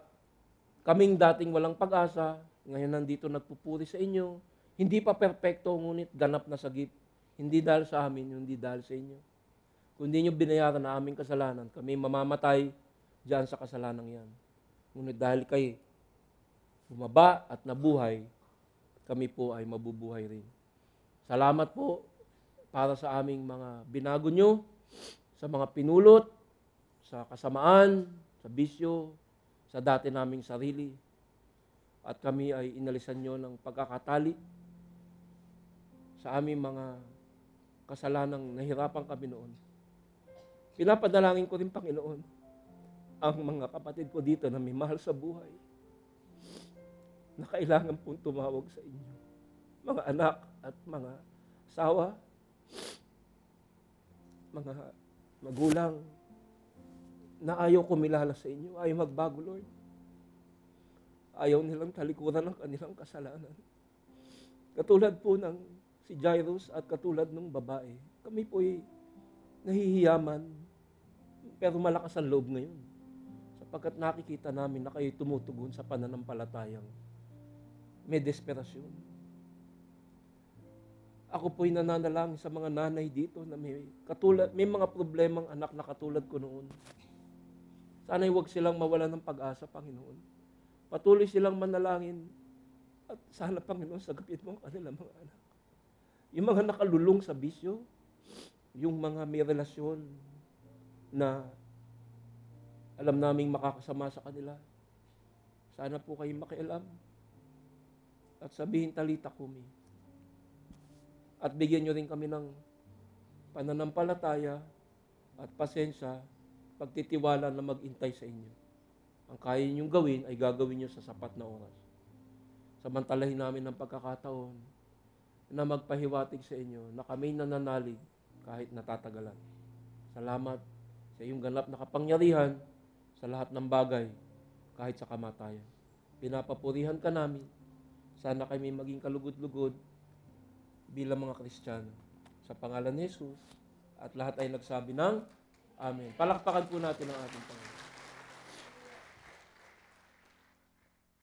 kaming dating walang pag-asa, ngayon nandito nagpupuri sa inyo, hindi pa perpekto ngunit ganap na sa sagip. Hindi dahil sa amin, hindi dahil sa inyo. Kundi nyo binayaran na aming kasalanan, kami mamamatay diyan sa kasalanan yan. Ngunit dahil kay bumaba at nabuhay, kami po ay mabubuhay rin. Salamat po para sa aming mga binago nyo sa mga pinulot, sa kasamaan, sa bisyo, sa dati naming sarili. At kami ay inalisan nyo ng pagkakatali sa aming mga kasalanang nahirapan kami noon. Pinapadalangin ko rin, Panginoon, ang mga kapatid ko dito na may mahal sa buhay na kailangan pong tumawag sa inyo. Mga anak at mga asawa, mga magulang, na ayaw kumilala sa inyo, ayaw magbago, Lord. Ayaw nilang talikuran ang kanilang kasalanan. Katulad po ng si Jairus at katulad ng babae, kami po'y nahihiyaman, pero malakas ang loob ngayon. Sapagkat nakikita namin na kayo tumutugon sa pananampalatayang may desperasyon ako po'y nananalangin sa mga nanay dito na may, katulad, may mga problemang anak na katulad ko noon. Sana'y huwag silang mawala ng pag-asa, Panginoon. Patuloy silang manalangin at sana, Panginoon, sagapit mo ang kanilang mga anak. Yung mga nakalulong sa bisyo, yung mga may relasyon na alam naming makakasama sa kanila. Sana po kayo makialam at sabihin talita kumi. At bigyan nyo rin kami ng pananampalataya at pasensya, pagtitiwala na magintay sa inyo. Ang kaya ninyong gawin ay gagawin nyo sa sapat na oras. Samantalahin namin ang pagkakataon na magpahiwatig sa inyo na kami nananalig kahit natatagalan. Salamat sa iyong ganap na kapangyarihan sa lahat ng bagay kahit sa kamatayan. Pinapapurihan ka namin. Sana kami maging kalugod-lugod bilang mga Kristiyano. Sa pangalan ni Jesus, at lahat ay nagsabi ng Amen. Palakpakan po natin ang ating Panginoon.